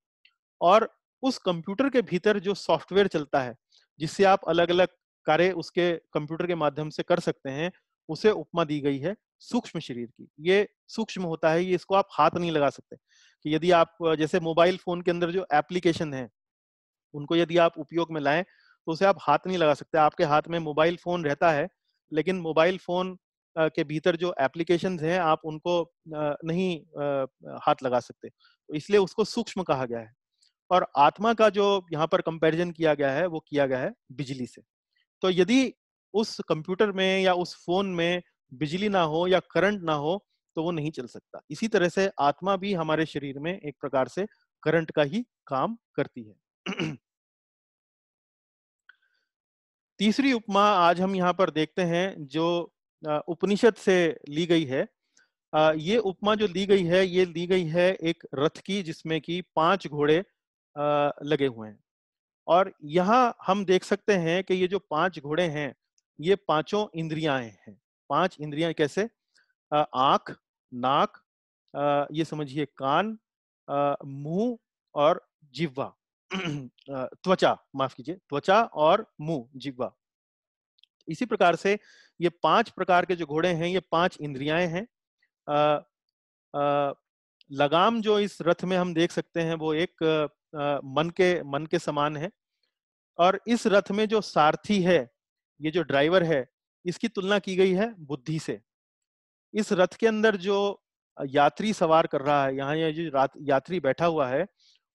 और उस कंप्यूटर के भीतर जो सॉफ्टवेयर चलता है जिससे आप अलग अलग कार्य उसके कंप्यूटर के माध्यम से कर सकते हैं उसे उपमा दी गई है सूक्ष्म शरीर की ये सूक्ष्म होता है ये इसको आप हाथ नहीं लगा सकते कि यदि आप जैसे मोबाइल फोन के अंदर जो एप्लीकेशन है उनको यदि आप उपयोग में लाएं तो उसे आप हाथ नहीं लगा सकते आपके हाथ में मोबाइल फोन रहता है लेकिन मोबाइल फोन के भीतर जो एप्लीकेशन हैं आप उनको नहीं हाथ लगा सकते तो इसलिए उसको सूक्ष्म कहा गया है और आत्मा का जो यहाँ पर कंपैरिजन किया गया है वो किया गया है बिजली से तो यदि उस कंप्यूटर में या उस फोन में बिजली ना हो या करंट ना हो तो वो नहीं चल सकता इसी तरह से आत्मा भी हमारे शरीर में एक प्रकार से करंट का ही काम करती है तीसरी उपमा आज हम यहाँ पर देखते हैं जो उपनिषद से ली गई है ये उपमा जो ली गई है ये ली गई है एक रथ की जिसमें कि पांच घोड़े लगे हुए हैं और यहाँ हम देख सकते हैं कि ये जो पांच घोड़े हैं ये पांचों इंद्रियाएं हैं पांच इंद्रियां कैसे आंख नाक आ, ये समझिए कान मुंह और जिह्वा त्वचा माफ कीजिए त्वचा और मुंह जिह्वा इसी प्रकार से ये पांच प्रकार के जो घोड़े हैं ये पांच इंद्रियाएं हैं आ, आ, लगाम जो इस रथ में हम देख सकते हैं वो एक आ, मन के मन के समान है और इस रथ में जो सारथी है ये जो ड्राइवर है इसकी तुलना की गई है बुद्धि से इस रथ के अंदर जो यात्री सवार कर रहा है यहाँ ये जो यात्री बैठा हुआ है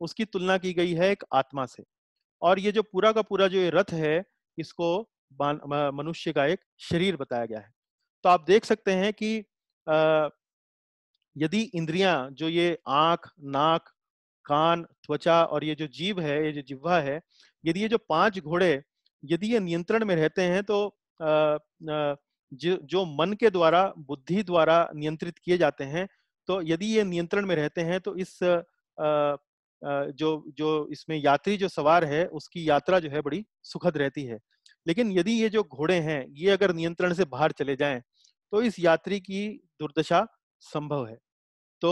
उसकी तुलना की गई है एक आत्मा से और ये जो पूरा का पूरा जो ये रथ है इसको मनुष्य का एक शरीर बताया गया है तो आप देख सकते हैं कि यदि इंद्रियां जो ये आंख नाक कान त्वचा और ये जो जीव है ये जो जिह्वा है यदि ये जो पांच घोड़े यदि ये नियंत्रण में रहते हैं तो जो मन के द्वारा बुद्धि द्वारा नियंत्रित किए जाते हैं तो यदि ये नियंत्रण में रहते हैं तो इस जो जो इसमें यात्री जो सवार है उसकी यात्रा जो है बड़ी सुखद रहती है लेकिन यदि ये जो घोड़े हैं ये अगर नियंत्रण से बाहर चले जाएं तो इस यात्री की दुर्दशा संभव है तो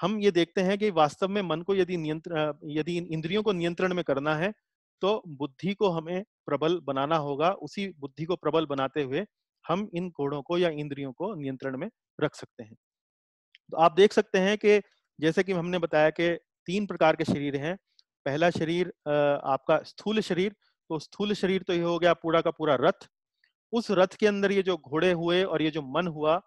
हम ये देखते हैं कि वास्तव में मन को यदि नियंत्रण यदि इंद्रियों को नियंत्रण में करना है तो बुद्धि को हमें प्रबल बनाना होगा उसी बुद्धि को प्रबल बनाते हुए हम इन घोड़ों को या इंद्रियों को नियंत्रण में रख सकते हैं तो आप देख सकते हैं कि जैसे कि हमने बताया कि तीन प्रकार के शरीर हैं पहला शरीर आपका स्थूल शरीर तो स्थूल शरीर तो ये हो गया पूरा का पूरा रथ उस रथ के अंदर ये जो घोड़े हुए और ये जो मन हुआ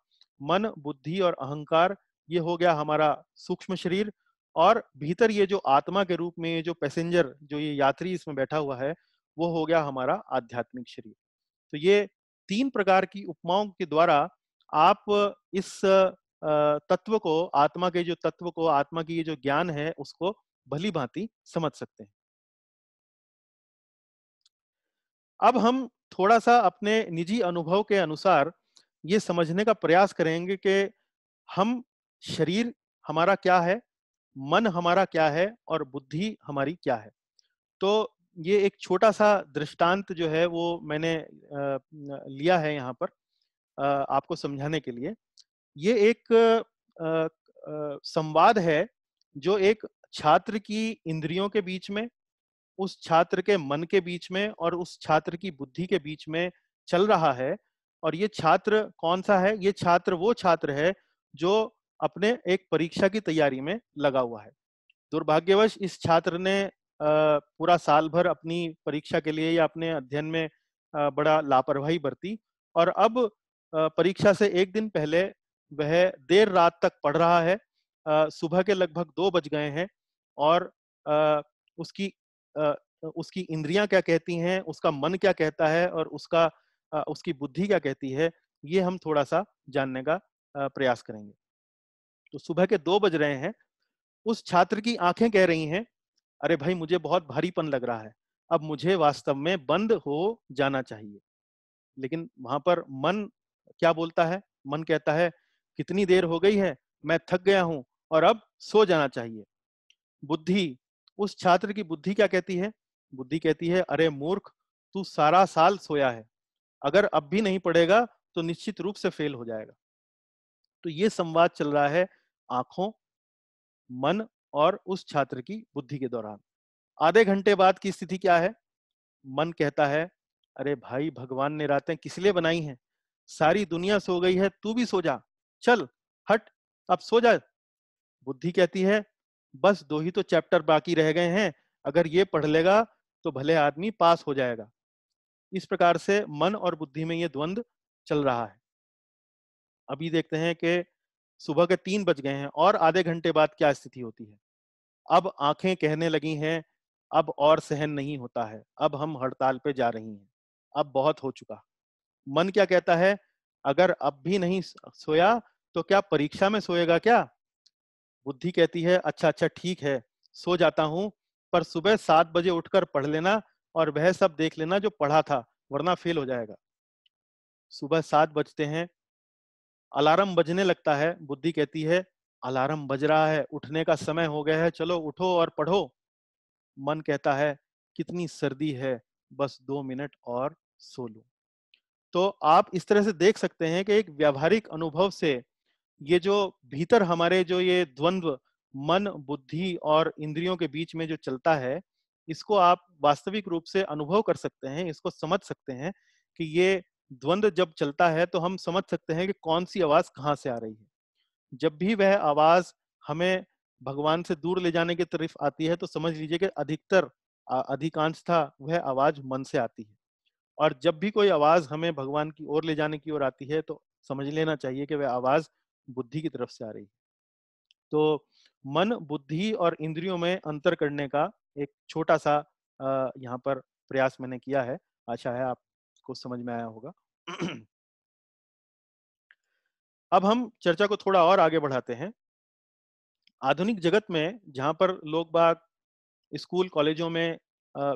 मन बुद्धि और अहंकार ये हो गया हमारा सूक्ष्म शरीर और भीतर ये जो आत्मा के रूप में जो पैसेंजर जो ये यात्री इसमें बैठा हुआ है वो हो गया हमारा आध्यात्मिक शरीर तो ये तीन प्रकार की उपमाओं के द्वारा आप इस तत्व को आत्मा के जो तत्व को आत्मा की ये जो ज्ञान है उसको भली भांति समझ सकते हैं अब हम थोड़ा सा अपने निजी अनुभव के अनुसार ये समझने का प्रयास करेंगे कि हम शरीर हमारा क्या है मन हमारा क्या है और बुद्धि हमारी क्या है तो ये एक छोटा सा दृष्टांत जो है वो मैंने लिया है यहाँ पर आपको समझाने के लिए ये एक संवाद है जो एक छात्र की इंद्रियों के बीच में उस छात्र के मन के बीच में और उस छात्र की बुद्धि के बीच में चल रहा है और ये छात्र कौन सा है ये छात्र वो छात्र है जो अपने एक परीक्षा की तैयारी में लगा हुआ है दुर्भाग्यवश इस छात्र ने पूरा साल भर अपनी परीक्षा के लिए या अपने अध्ययन में बड़ा लापरवाही बरती और अब परीक्षा से एक दिन पहले वह देर रात तक पढ़ रहा है सुबह के लगभग दो बज गए हैं और उसकी उसकी इंद्रियां क्या कहती हैं उसका मन क्या कहता है और उसका उसकी बुद्धि क्या कहती है ये हम थोड़ा सा जानने का प्रयास करेंगे तो सुबह के दो बज रहे हैं उस छात्र की आंखें कह रही हैं अरे भाई मुझे बहुत भारीपन लग रहा है अब मुझे वास्तव में बंद हो जाना चाहिए लेकिन वहां पर मन क्या बोलता है मन कहता है कितनी देर हो गई है मैं थक गया हूं और अब सो जाना चाहिए बुद्धि उस छात्र की बुद्धि क्या कहती है बुद्धि कहती है अरे मूर्ख तू सारा साल सोया है अगर अब भी नहीं पढ़ेगा तो निश्चित रूप से फेल हो जाएगा तो ये संवाद चल रहा है आंखों मन और उस छात्र की बुद्धि के दौरान आधे घंटे बाद की स्थिति क्या है मन कहता है अरे भाई भगवान ने रातें किस लिए बनाई हैं सारी दुनिया सो गई है तू भी सो जा चल हट अब सो जा बुद्धि कहती है बस दो ही तो चैप्टर बाकी रह गए हैं अगर ये पढ़ लेगा तो भले आदमी पास हो जाएगा इस प्रकार से मन और बुद्धि में ये द्वंद चल रहा है अभी देखते हैं कि सुबह के तीन बज गए हैं और आधे घंटे बाद क्या स्थिति होती है अब आंखें कहने लगी हैं अब और सहन नहीं होता है अब हम हड़ताल पे जा रही हैं अब बहुत हो चुका मन क्या कहता है अगर अब भी नहीं सोया तो क्या परीक्षा में सोएगा क्या बुद्धि कहती है अच्छा अच्छा ठीक है सो जाता हूँ पर सुबह सात बजे उठकर पढ़ लेना और वह सब देख लेना जो पढ़ा था वरना फेल हो जाएगा सुबह सात बजते हैं अलार्म बजने लगता है बुद्धि कहती है अलार्म बज रहा है उठने का समय हो गया है चलो उठो और पढ़ो मन कहता है कितनी सर्दी है बस दो मिनट और सो लो तो आप इस तरह से देख सकते हैं कि एक व्यावहारिक अनुभव से ये जो भीतर हमारे जो ये द्वंद्व मन बुद्धि और इंद्रियों के बीच में जो चलता है इसको आप वास्तविक रूप से अनुभव कर सकते हैं इसको समझ सकते हैं कि ये द्वंद्व जब चलता है तो हम समझ सकते हैं कि कौन सी आवाज कहाँ से आ रही है जब भी वह आवाज हमें भगवान से दूर ले जाने की तरफ आती है तो समझ लीजिए कि अधिकतर अधिकांशता वह आवाज मन से आती है और जब भी कोई आवाज हमें भगवान की ओर ले जाने की ओर आती है तो समझ लेना चाहिए कि वह आवाज बुद्धि की तरफ से आ रही है तो मन बुद्धि और इंद्रियों में अंतर करने का एक छोटा सा यहाँ पर प्रयास मैंने किया है आशा है आप आपको समझ में आया होगा अब हम चर्चा को थोड़ा और आगे बढ़ाते हैं आधुनिक जगत में जहां पर लोग बाग स्कूल कॉलेजों में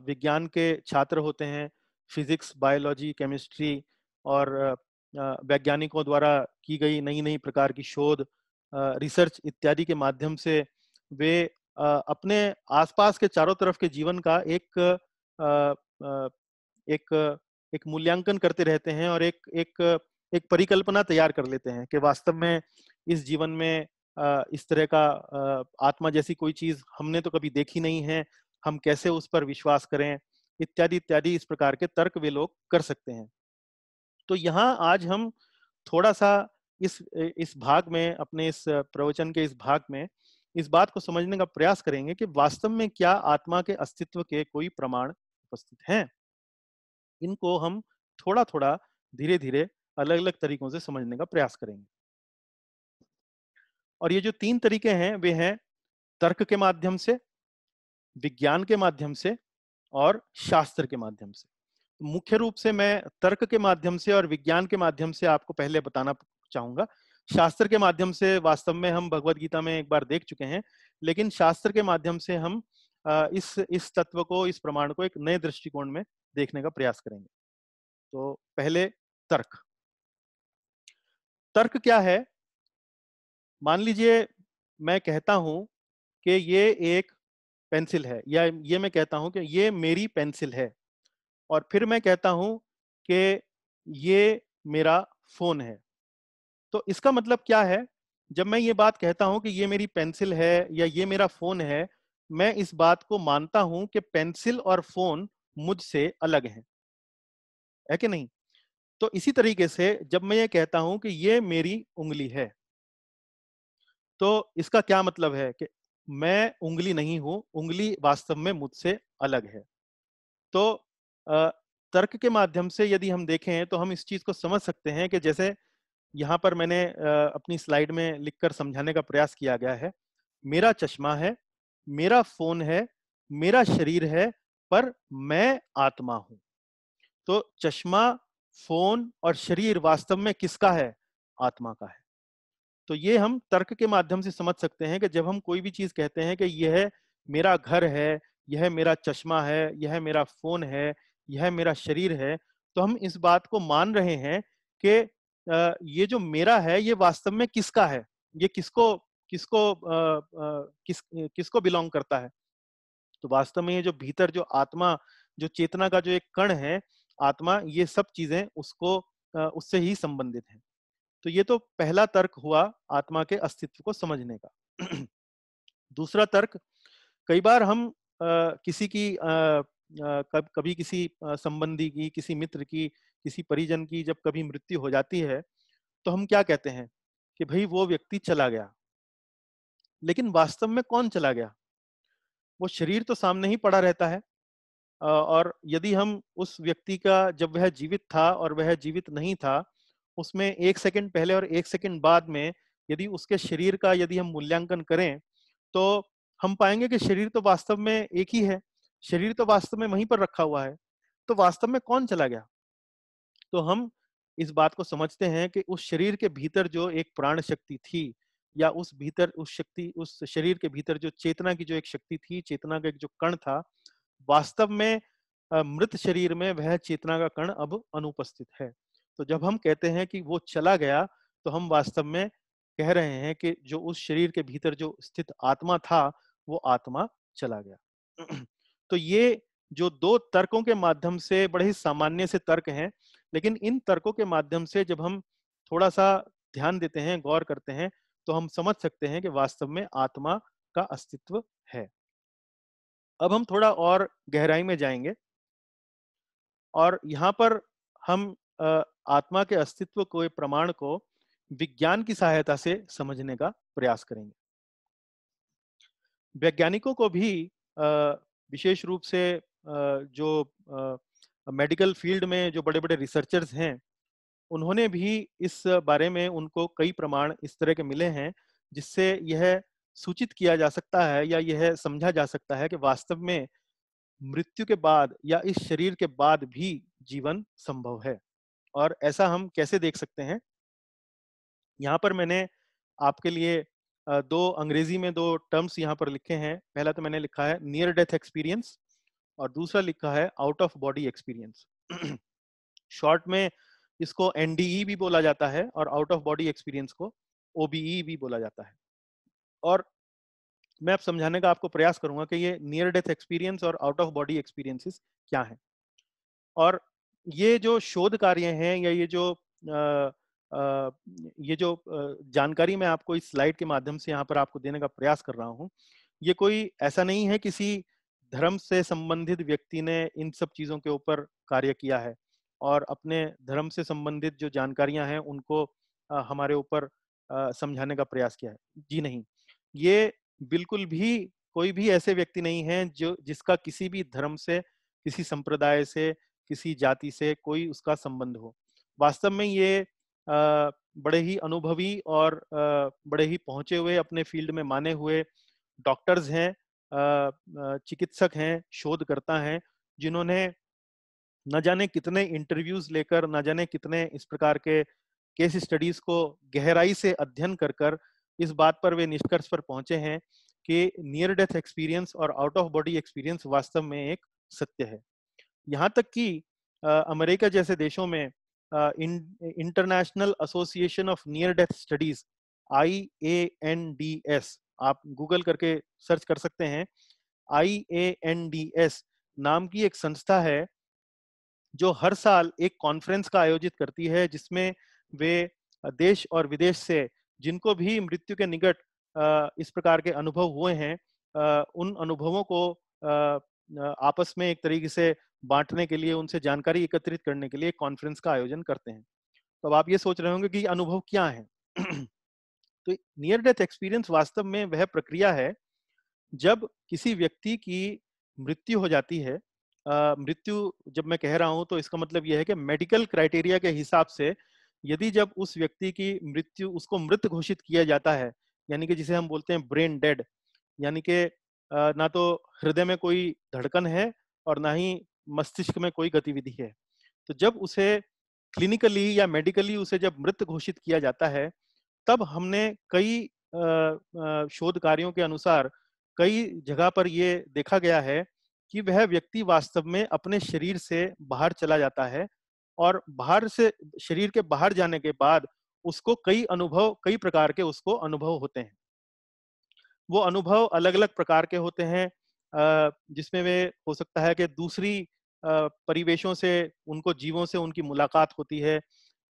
विज्ञान के छात्र होते हैं फिजिक्स बायोलॉजी केमिस्ट्री और वैज्ञानिकों द्वारा की गई नई नई प्रकार की शोध रिसर्च इत्यादि के माध्यम से वे अपने आसपास के चारों तरफ के जीवन का एक एक एक मूल्यांकन करते रहते हैं और एक एक एक परिकल्पना तैयार कर लेते हैं कि वास्तव में इस जीवन में इस तरह का आत्मा जैसी कोई चीज हमने तो कभी देखी नहीं है हम कैसे उस पर विश्वास करें इत्यादि इत्यादि इस प्रकार के तर्क वे लोग कर सकते हैं तो यहाँ आज हम थोड़ा सा इस इस भाग में अपने इस प्रवचन के इस भाग में इस बात को समझने का प्रयास करेंगे कि वास्तव में क्या आत्मा के अस्तित्व के कोई प्रमाण उपस्थित हैं इनको हम थोड़ा थोड़ा धीरे धीरे अलग अलग तरीकों से समझने का प्रयास करेंगे और ये जो तीन तरीके हैं वे हैं तर्क के माध्यम से विज्ञान के माध्यम से और शास्त्र के माध्यम से मुख्य रूप से मैं तर्क के माध्यम से और विज्ञान के माध्यम से आपको पहले बताना चाहूंगा शास्त्र के माध्यम से वास्तव में हम भगवत गीता में एक बार देख चुके हैं लेकिन शास्त्र के माध्यम से हम इस इस तत्व को इस प्रमाण को एक नए दृष्टिकोण में देखने का प्रयास करेंगे तो पहले तर्क तर्क क्या है मान लीजिए मैं कहता हूं कि ये एक पेंसिल है या ये मैं कहता हूं कि ये मेरी पेंसिल है और फिर मैं कहता हूं कि ये मेरा फोन है तो इसका मतलब क्या है जब मैं ये बात कहता हूं कि ये मेरी पेंसिल है या ये मेरा फोन है मैं इस बात को मानता हूं कि पेंसिल और फोन मुझसे अलग हैं है कि नहीं तो इसी तरीके से जब मैं ये कहता हूं कि ये मेरी उंगली है तो इसका क्या मतलब है कि मैं उंगली नहीं हूं उंगली वास्तव में मुझसे अलग है तो तर्क के माध्यम से यदि हम देखें तो हम इस चीज को समझ सकते हैं कि जैसे यहां पर मैंने अपनी स्लाइड में लिखकर समझाने का प्रयास किया गया है मेरा चश्मा है मेरा फोन है मेरा शरीर है पर मैं आत्मा हूं तो चश्मा फोन और शरीर वास्तव में किसका है आत्मा का है तो ये हम तर्क के माध्यम से समझ सकते हैं कि जब हम कोई भी चीज कहते हैं कि यह मेरा घर है यह मेरा चश्मा है यह मेरा फोन है यह मेरा शरीर है तो हम इस बात को मान रहे हैं कि ये जो मेरा है ये वास्तव में किसका है ये किसको किसको किस किसको बिलोंग करता है तो वास्तव में ये जो भीतर जो आत्मा जो चेतना का जो एक कण है आत्मा ये सब चीजें उसको उससे ही संबंधित है तो ये तो पहला तर्क हुआ आत्मा के अस्तित्व को समझने का दूसरा तर्क कई बार हम आ, किसी की आ, आ, कभी किसी संबंधी की किसी मित्र की किसी परिजन की जब कभी मृत्यु हो जाती है तो हम क्या कहते हैं कि भाई वो व्यक्ति चला गया लेकिन वास्तव में कौन चला गया वो शरीर तो सामने ही पड़ा रहता है और यदि हम उस व्यक्ति का जब वह जीवित था और वह जीवित नहीं था उसमें एक सेकंड पहले और एक सेकंड बाद में यदि उसके शरीर का यदि हम मूल्यांकन करें तो हम पाएंगे कि शरीर तो वास्तव में एक ही है शरीर तो वास्तव में वहीं पर रखा हुआ है तो वास्तव में कौन चला गया तो हम इस बात को समझते हैं कि उस शरीर के भीतर जो एक प्राण शक्ति थी या उस भीतर उस शक्ति उस शरीर के भीतर जो चेतना की जो एक शक्ति थी चेतना का एक जो कण था वास्तव में मृत शरीर में वह चेतना का कण अब अनुपस्थित है तो जब हम कहते हैं कि वो चला गया तो हम वास्तव में कह रहे हैं कि जो उस शरीर के भीतर जो स्थित आत्मा था वो आत्मा चला गया तो ये जो दो तर्कों के माध्यम से बड़े ही सामान्य से तर्क हैं लेकिन इन तर्कों के माध्यम से जब हम थोड़ा सा ध्यान देते हैं गौर करते हैं तो हम समझ सकते हैं कि वास्तव में आत्मा का अस्तित्व है अब हम थोड़ा और गहराई में जाएंगे और यहाँ पर हम आत्मा के अस्तित्व को प्रमाण को विज्ञान की सहायता से समझने का प्रयास करेंगे वैज्ञानिकों को भी विशेष रूप से जो मेडिकल फील्ड में जो बड़े बड़े रिसर्चर्स हैं उन्होंने भी इस बारे में उनको कई प्रमाण इस तरह के मिले हैं जिससे यह सूचित किया जा सकता है या यह समझा जा सकता है कि वास्तव में मृत्यु के बाद या इस शरीर के बाद भी जीवन संभव है और ऐसा हम कैसे देख सकते हैं यहाँ पर मैंने आपके लिए दो अंग्रेजी में दो टर्म्स यहाँ पर लिखे हैं पहला तो मैंने लिखा है नियर डेथ एक्सपीरियंस और दूसरा लिखा है out of body experience short में इसको एनडीई e भी बोला जाता है और आउट ऑफ बॉडी एक्सपीरियंस को ओबीई e भी बोला जाता है और मैं अब समझाने का आपको प्रयास करूंगा कि ये नियर डेथ एक्सपीरियंस और आउट ऑफ बॉडी एक्सपीरियंसेस क्या हैं और ये जो शोध कार्य हैं या ये जो आ, आ, ये जो जानकारी मैं आपको इस स्लाइड के माध्यम से यहाँ पर आपको देने का प्रयास कर रहा हूँ ये कोई ऐसा नहीं है किसी धर्म से संबंधित व्यक्ति ने इन सब चीज़ों के ऊपर कार्य किया है और अपने धर्म से संबंधित जो जानकारियां हैं उनको हमारे ऊपर समझाने का प्रयास किया है जी नहीं ये बिल्कुल भी कोई भी ऐसे व्यक्ति नहीं है जो जिसका किसी भी धर्म से किसी संप्रदाय से किसी जाति से कोई उसका संबंध हो वास्तव में ये बड़े ही अनुभवी और बड़े ही पहुंचे हुए अपने फील्ड में माने हुए डॉक्टर्स हैं चिकित्सक हैं शोधकर्ता हैं जिन्होंने न जाने कितने इंटरव्यूज लेकर न जाने कितने इस प्रकार के केस स्टडीज को गहराई से अध्ययन कर कर इस बात पर वे निष्कर्ष पर पहुंचे हैं कि नियर डेथ एक्सपीरियंस और आउट ऑफ बॉडी एक्सपीरियंस वास्तव में एक सत्य है यहाँ तक कि अमेरिका जैसे देशों में International Association of Near Death Studies I A N D S आप गूगल करके सर्च कर सकते हैं I A N D S नाम की एक संस्था है जो हर साल एक कॉन्फ्रेंस का आयोजित करती है जिसमें वे देश और विदेश से जिनको भी मृत्यु के निकट इस प्रकार के अनुभव हुए हैं उन अनुभवों को आपस में एक तरीके से बांटने के लिए उनसे जानकारी एकत्रित करने के लिए एक कॉन्फ्रेंस का आयोजन करते हैं तो अब आप ये सोच रहे होंगे कि अनुभव क्या है तो नियर डेथ एक्सपीरियंस वास्तव में वह प्रक्रिया है जब किसी व्यक्ति की मृत्यु हो जाती है मृत्यु जब मैं कह रहा हूं तो इसका मतलब यह है कि मेडिकल क्राइटेरिया के हिसाब से यदि जब उस व्यक्ति की मृत्यु उसको मृत घोषित किया जाता है यानी कि जिसे हम बोलते हैं ब्रेन डेड यानी कि ना तो हृदय में कोई धड़कन है और ना ही मस्तिष्क में कोई गतिविधि है तो जब उसे क्लिनिकली या मेडिकली उसे जब मृत घोषित किया जाता है तब हमने कई शोध कार्यों के अनुसार कई जगह पर ये देखा गया है कि वह व्यक्ति वास्तव में अपने शरीर से बाहर चला जाता है और बाहर से शरीर के बाहर जाने के बाद उसको कई अनुभव कई प्रकार के उसको अनुभव होते हैं वो अनुभव अलग अलग प्रकार के होते हैं जिसमें वे हो सकता है कि दूसरी परिवेशों से उनको जीवों से उनकी मुलाकात होती है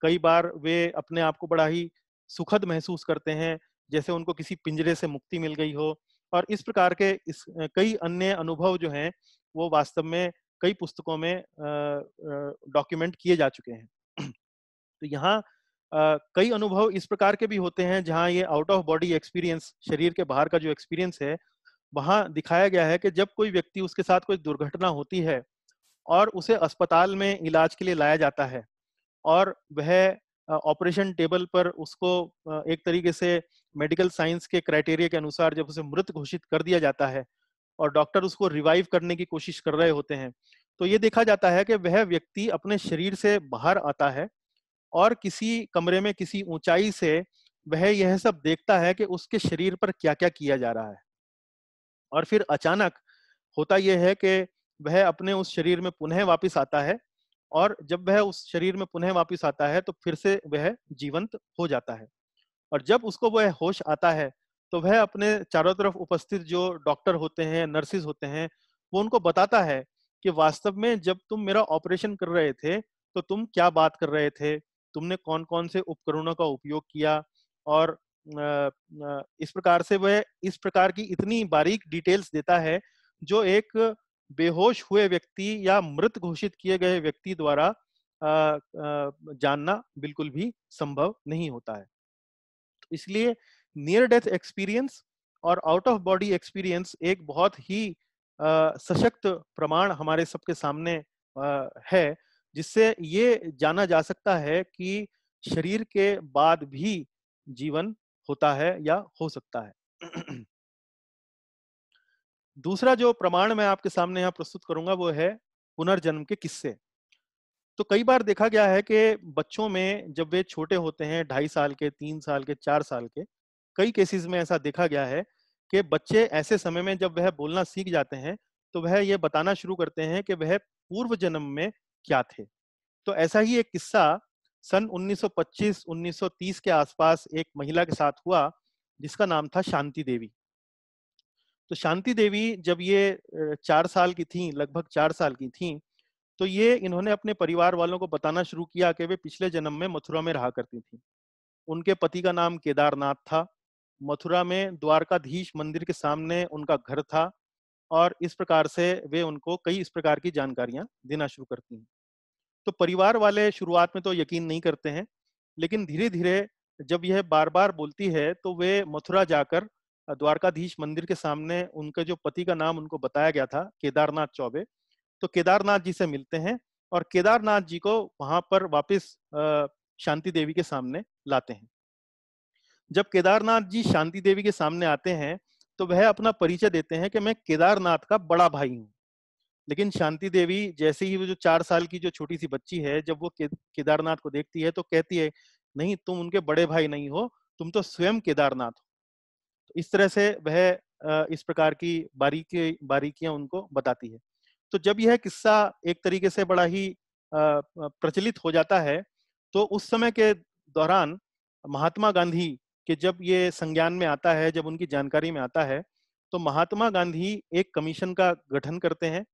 कई बार वे अपने आप को बड़ा ही सुखद महसूस करते हैं जैसे उनको किसी पिंजरे से मुक्ति मिल गई हो और इस प्रकार के इस कई अन्य अनुभव जो हैं वो वास्तव में कई पुस्तकों में डॉक्यूमेंट किए जा चुके हैं तो यहाँ कई अनुभव इस प्रकार के भी होते हैं जहाँ ये आउट ऑफ बॉडी एक्सपीरियंस शरीर के बाहर का जो एक्सपीरियंस है वहाँ दिखाया गया है कि जब कोई व्यक्ति उसके साथ कोई दुर्घटना होती है और उसे अस्पताल में इलाज के लिए लाया जाता है और वह ऑपरेशन टेबल पर उसको एक तरीके से मेडिकल साइंस के क्राइटेरिया के अनुसार जब उसे मृत घोषित कर दिया जाता है और डॉक्टर उसको रिवाइव करने की कोशिश कर रहे होते हैं तो ये देखा जाता है कि वह व्यक्ति अपने शरीर से बाहर आता है और किसी कमरे में किसी ऊंचाई से वह यह सब देखता है कि उसके शरीर पर क्या क्या किया जा रहा है और फिर अचानक होता यह है कि वह अपने उस शरीर में पुनः वापिस आता है और जब वह उस शरीर में पुनः वापिस आता है तो फिर से वह जीवंत हो जाता है और जब उसको वह होश आता है तो वह अपने चारों तरफ उपस्थित जो डॉक्टर होते हैं नर्सिस होते हैं वो उनको बताता है कि वास्तव में जब तुम मेरा ऑपरेशन कर रहे थे तो तुम क्या बात कर रहे थे तुमने कौन कौन से उपकरणों का उपयोग किया और इस प्रकार से वह इस प्रकार की इतनी बारीक डिटेल्स देता है जो एक बेहोश हुए व्यक्ति या मृत घोषित किए गए व्यक्ति द्वारा जानना बिल्कुल भी संभव नहीं होता है इसलिए नियर डेथ एक्सपीरियंस और आउट ऑफ बॉडी एक्सपीरियंस एक बहुत ही आ, सशक्त प्रमाण हमारे सबके सामने आ, है जिससे ये जाना जा सकता है कि शरीर के बाद भी जीवन होता है या हो सकता है दूसरा जो प्रमाण मैं आपके सामने यहाँ प्रस्तुत करूंगा वो है पुनर्जन्म के किस्से तो कई बार देखा गया है कि बच्चों में जब वे छोटे होते हैं ढाई साल के तीन साल के चार साल के कई केसेस में ऐसा देखा गया है कि बच्चे ऐसे समय में जब वह बोलना सीख जाते हैं तो वह ये बताना शुरू करते हैं कि वह पूर्व जन्म में क्या थे तो ऐसा ही एक किस्सा सन 1925-1930 के आसपास एक महिला के साथ हुआ जिसका नाम था शांति देवी तो शांति देवी जब ये चार साल की थी लगभग चार साल की थी तो ये इन्होंने अपने परिवार वालों को बताना शुरू किया कि वे पिछले जन्म में मथुरा में रहा करती थी उनके पति का नाम केदारनाथ था मथुरा में द्वारकाधीश मंदिर के सामने उनका घर था और इस प्रकार से वे उनको कई इस प्रकार की जानकारियां देना शुरू करती हैं तो परिवार वाले शुरुआत में तो यकीन नहीं करते हैं लेकिन धीरे धीरे जब यह बार बार बोलती है तो वे मथुरा जाकर द्वारकाधीश मंदिर के सामने उनके जो पति का नाम उनको बताया गया था केदारनाथ चौबे तो केदारनाथ जी से मिलते हैं और केदारनाथ जी को वहां पर वापस शांति देवी के सामने लाते हैं जब केदारनाथ जी शांति देवी के सामने आते हैं तो वह अपना परिचय देते हैं कि मैं केदारनाथ का बड़ा भाई हूँ लेकिन शांति देवी जैसे ही वो जो चार साल की जो छोटी सी बच्ची है जब वो केदारनाथ को देखती है तो कहती है नहीं तुम उनके बड़े भाई नहीं हो तुम तो स्वयं केदारनाथ हो तो इस तरह से वह इस प्रकार की बारीकी बारीकियां उनको बताती है तो जब यह किस्सा एक तरीके से बड़ा ही प्रचलित हो जाता है तो उस समय के दौरान महात्मा गांधी के जब ये संज्ञान में आता है जब उनकी जानकारी में आता है तो महात्मा गांधी एक कमीशन का गठन करते हैं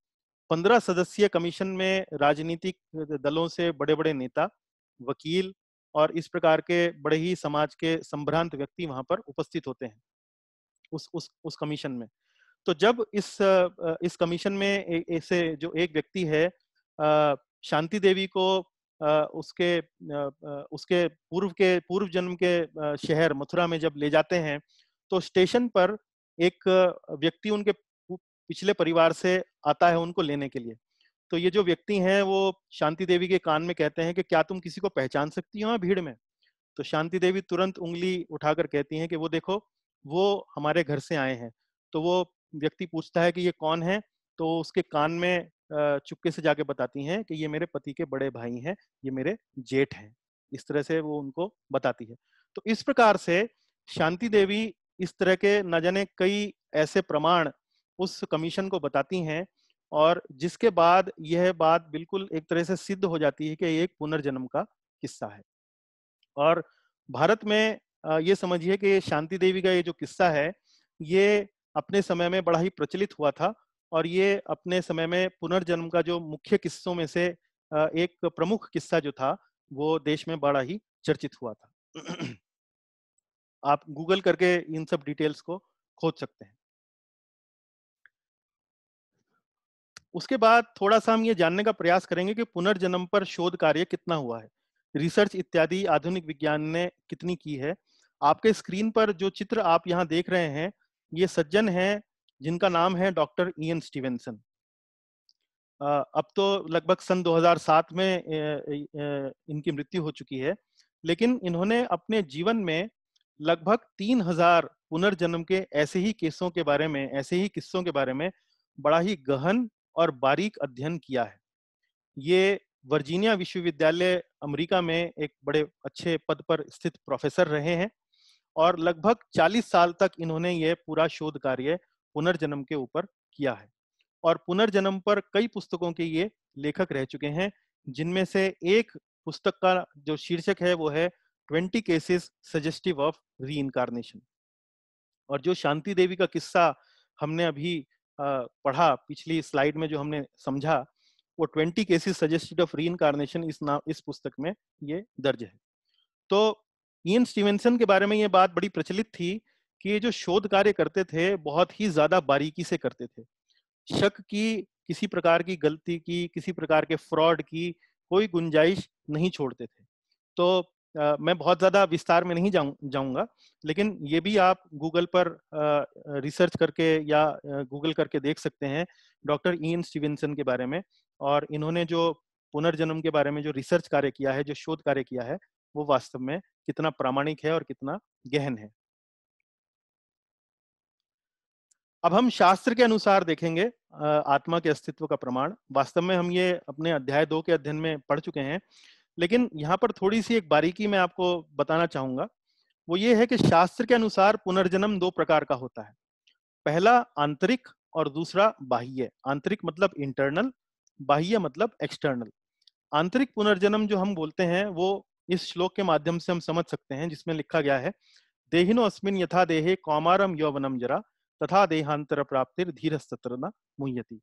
पंद्रह सदस्यीय कमीशन में राजनीतिक दलों से बड़े बड़े नेता वकील और इस प्रकार के बड़े ही समाज के संभ्रांत व्यक्ति वहां पर उपस्थित होते हैं उस उस उस कमीशन में तो जब इस इस कमीशन में ऐसे जो एक व्यक्ति है शांति देवी को उसके उसके पूर्व के पूर्व जन्म के शहर मथुरा में जब ले जाते हैं तो स्टेशन पर एक व्यक्ति उनके पिछले परिवार से आता है उनको लेने के लिए तो ये जो व्यक्ति हैं वो शांति देवी के कान में कहते हैं कि क्या तुम किसी को पहचान सकती हो भीड़ में तो शांति देवी तुरंत उंगली उठाकर कहती हैं कि वो देखो वो हमारे घर से आए हैं तो वो व्यक्ति पूछता है कि ये कौन है तो उसके कान में चुपके से जाके बताती हैं कि ये मेरे पति के बड़े भाई हैं ये मेरे जेठ हैं इस तरह से वो उनको बताती है तो इस प्रकार से शांति देवी इस तरह के न जाने कई ऐसे प्रमाण उस कमीशन को बताती हैं और जिसके बाद यह बात बिल्कुल एक तरह से सिद्ध हो जाती है कि एक पुनर्जन्म का किस्सा है और भारत में ये समझिए कि शांति देवी का ये जो किस्सा है ये अपने समय में बड़ा ही प्रचलित हुआ था और ये अपने समय में पुनर्जन्म का जो मुख्य किस्सों में से एक प्रमुख किस्सा जो था वो देश में बड़ा ही चर्चित हुआ था आप गूगल करके इन सब डिटेल्स को खोज सकते हैं उसके बाद थोड़ा सा हम ये जानने का प्रयास करेंगे कि पुनर्जन्म पर शोध कार्य कितना हुआ है रिसर्च इत्यादि आधुनिक विज्ञान ने कितनी की है आपके स्क्रीन पर जो चित्र आप यहाँ देख रहे हैं ये सज्जन हैं जिनका नाम है डॉक्टर इन स्टीवेंसन अब तो लगभग सन 2007 में इनकी मृत्यु हो चुकी है लेकिन इन्होंने अपने जीवन में लगभग 3000 पुनर्जन्म के ऐसे ही केसों के बारे में ऐसे ही किस्सों के बारे में बड़ा ही गहन और बारीक अध्ययन किया है ये वर्जीनिया विश्वविद्यालय अमेरिका में एक बड़े अच्छे पद पर स्थित प्रोफेसर रहे हैं और लगभग 40 साल तक इन्होंने ये पूरा शोध कार्य पुनर्जन्म के ऊपर किया है और पुनर्जन्म पर कई पुस्तकों के ये लेखक रह चुके हैं जिनमें से एक पुस्तक का जो शीर्षक है वो है twenty cases suggestive of reincarnation और जो शांति देवी का किस्सा हमने अभी पढ़ा पिछली स्लाइड में जो हमने समझा वो ट्वेंटी केसेस सजेस्टिव ऑफ री इस नाम इस पुस्तक में ये दर्ज है तो इन स्टीवेंसन के बारे में ये बात बड़ी प्रचलित थी कि ये जो शोध कार्य करते थे बहुत ही ज्यादा बारीकी से करते थे शक की किसी प्रकार की गलती की किसी प्रकार के फ्रॉड की कोई गुंजाइश नहीं छोड़ते थे तो आ, मैं बहुत ज्यादा विस्तार में नहीं जाऊं जाऊंगा लेकिन ये भी आप गूगल पर आ, रिसर्च करके या गूगल करके देख सकते हैं डॉक्टर इन स्टीवेंसन के बारे में और इन्होंने जो पुनर्जन्म के बारे में जो रिसर्च कार्य किया है जो शोध कार्य किया है वो वास्तव में कितना प्रामाणिक है और कितना गहन है अब हम शास्त्र के अनुसार देखेंगे आत्मा के अस्तित्व का प्रमाण वास्तव में हम ये अपने अध्याय दो के अध्ययन में पढ़ चुके हैं लेकिन यहाँ पर थोड़ी सी एक बारीकी मैं आपको बताना चाहूंगा वो ये है कि शास्त्र के अनुसार पुनर्जन्म दो प्रकार का होता है पहला आंतरिक और दूसरा बाह्य आंतरिक मतलब इंटरनल बाह्य मतलब एक्सटर्नल आंतरिक पुनर्जन्म जो हम बोलते हैं वो इस श्लोक के माध्यम से हम समझ सकते हैं जिसमें लिखा गया है देहिनो अस्मिन यथा देहे कौमारम यौवनम जरा तथा देहांतर प्राप्तिर धीर न मुह्यति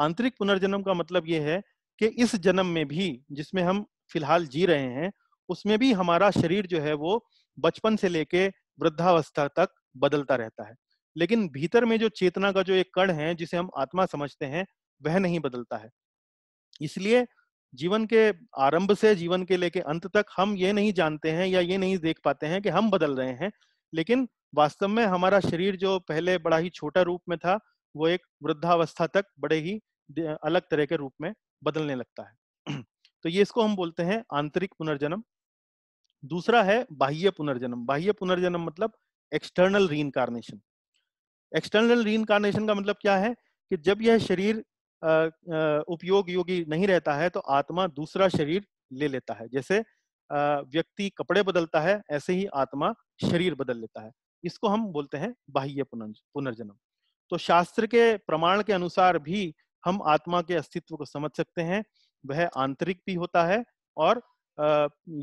आंतरिक पुनर्जन्म का मतलब यह है कि इस जन्म में भी जिसमें हम फिलहाल जी रहे हैं उसमें भी हमारा शरीर जो है वो बचपन से लेके वृद्धावस्था तक बदलता रहता है लेकिन भीतर में जो चेतना का जो एक कण है जिसे हम आत्मा समझते हैं वह नहीं बदलता है इसलिए जीवन के आरंभ से जीवन के लेके अंत तक हम ये नहीं जानते हैं या ये नहीं देख पाते हैं कि हम बदल रहे हैं लेकिन वास्तव में हमारा शरीर जो पहले बड़ा ही छोटा रूप में था वो एक वृद्धावस्था तक बड़े ही अलग तरह के रूप में बदलने लगता है तो ये इसको हम बोलते हैं आंतरिक पुनर्जन्म दूसरा है बाह्य पुनर्जन्म बाह्य पुनर्जन्म मतलब एक्सटर्नल री एक्सटर्नल री का मतलब क्या है कि जब यह शरीर उपयोग योगी नहीं रहता है तो आत्मा दूसरा शरीर ले लेता है जैसे व्यक्ति कपड़े बदलता है ऐसे ही आत्मा शरीर बदल लेता है इसको हम बोलते हैं बाह्य पुनर्जन्म तो शास्त्र के प्रमाण के अनुसार भी हम आत्मा के अस्तित्व को समझ सकते हैं वह आंतरिक भी होता है और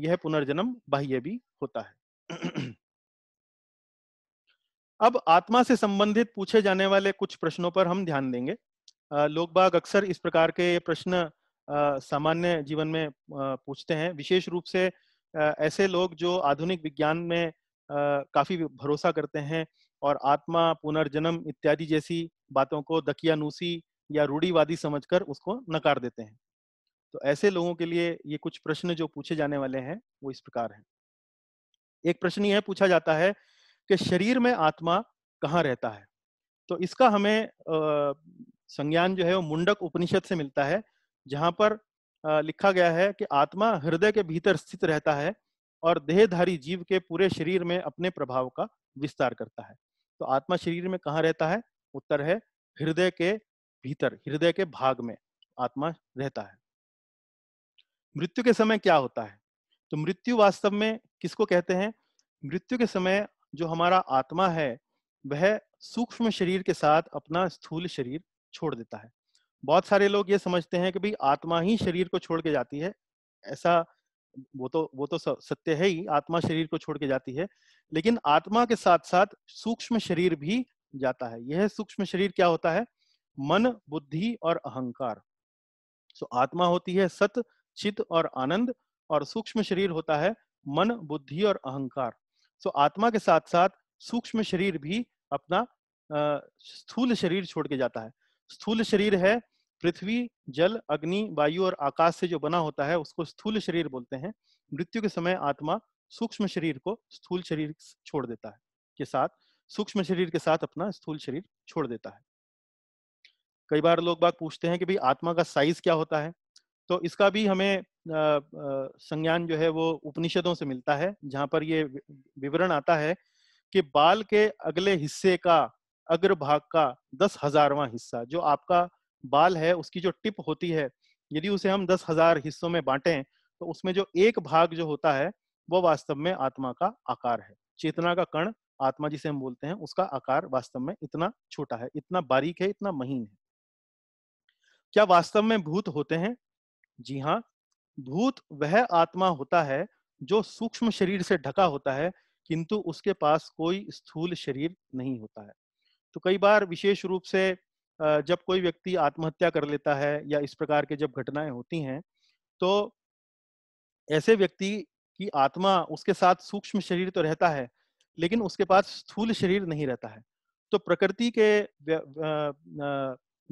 यह पुनर्जन्म बाह्य भी होता है अब आत्मा से संबंधित पूछे जाने वाले कुछ प्रश्नों पर हम ध्यान देंगे लोग बाग अक्सर इस प्रकार के प्रश्न सामान्य जीवन में पूछते हैं विशेष रूप से ऐसे लोग जो आधुनिक विज्ञान में काफी भरोसा करते हैं और आत्मा पुनर्जन्म इत्यादि जैसी बातों को दकियानूसी या रूढ़ीवादी समझकर उसको नकार देते हैं तो ऐसे लोगों के लिए ये कुछ प्रश्न जो पूछे जाने वाले हैं वो इस प्रकार हैं एक प्रश्न यह पूछा जाता है कि शरीर में आत्मा कहाँ रहता है तो इसका हमें संज्ञान जो है वो मुंडक उपनिषद से मिलता है जहां पर लिखा गया है कि आत्मा हृदय के भीतर स्थित रहता है और देहधारी जीव के पूरे शरीर में अपने प्रभाव का विस्तार करता है तो आत्मा शरीर में कहाँ रहता है उत्तर है हृदय के भीतर हृदय के भाग में आत्मा रहता है मृत्यु के समय क्या होता है तो मृत्यु वास्तव में किसको कहते हैं मृत्यु के समय जो हमारा आत्मा है वह सूक्ष्म शरीर के साथ अपना स्थूल शरीर छोड़ देता है बहुत सारे लोग ये समझते हैं कि भाई आत्मा ही शरीर को छोड़ के जाती है ऐसा वो तो वो तो सत्य है ही आत्मा शरीर को छोड़ के जाती है लेकिन आत्मा के साथ साथ सूक्ष्म शरीर भी जाता है यह सूक्ष्म शरीर क्या होता है मन बुद्धि और अहंकार सो so, आत्मा होती है सत चित और आनंद और सूक्ष्म शरीर होता है मन बुद्धि और अहंकार सो so, आत्मा के साथ साथ सूक्ष्म शरीर भी अपना स्थूल शरीर छोड़ के जाता है स्थूल शरीर है पृथ्वी जल अग्नि वायु और आकाश से जो बना होता है उसको स्थूल शरीर बोलते हैं मृत्यु के समय आत्मा सूक्ष्म शरीर को स्थूल शरीर छोड़ देता है के साथ सूक्ष्म शरीर के साथ अपना स्थूल शरीर छोड़ देता है कई बार लोग बात पूछते हैं कि भाई आत्मा का साइज क्या होता है तो इसका भी हमें संज्ञान जो है वो उपनिषदों से मिलता है जहां पर ये विवरण आता है कि बाल के अगले हिस्से का अग्रभाग का दस हजारवा हिस्सा जो आपका बाल है उसकी जो टिप होती है यदि उसे हम दस हजार हिस्सों में बांटें तो उसमें जो एक भाग जो होता है वो वास्तव में आत्मा का आकार है चेतना का कण आत्मा जिसे हम बोलते हैं उसका आकार वास्तव में इतना छोटा है इतना बारीक है इतना महीन है क्या वास्तव में भूत होते हैं जी हाँ भूत वह आत्मा होता है जो सूक्ष्म शरीर से ढका होता है किंतु उसके पास कोई स्थूल शरीर नहीं होता है तो कई बार विशेष रूप से जब कोई व्यक्ति आत्महत्या कर लेता है या इस प्रकार के जब घटनाएं होती हैं तो ऐसे व्यक्ति की आत्मा उसके साथ सूक्ष्म शरीर तो रहता है लेकिन उसके पास स्थूल शरीर नहीं रहता है तो प्रकृति के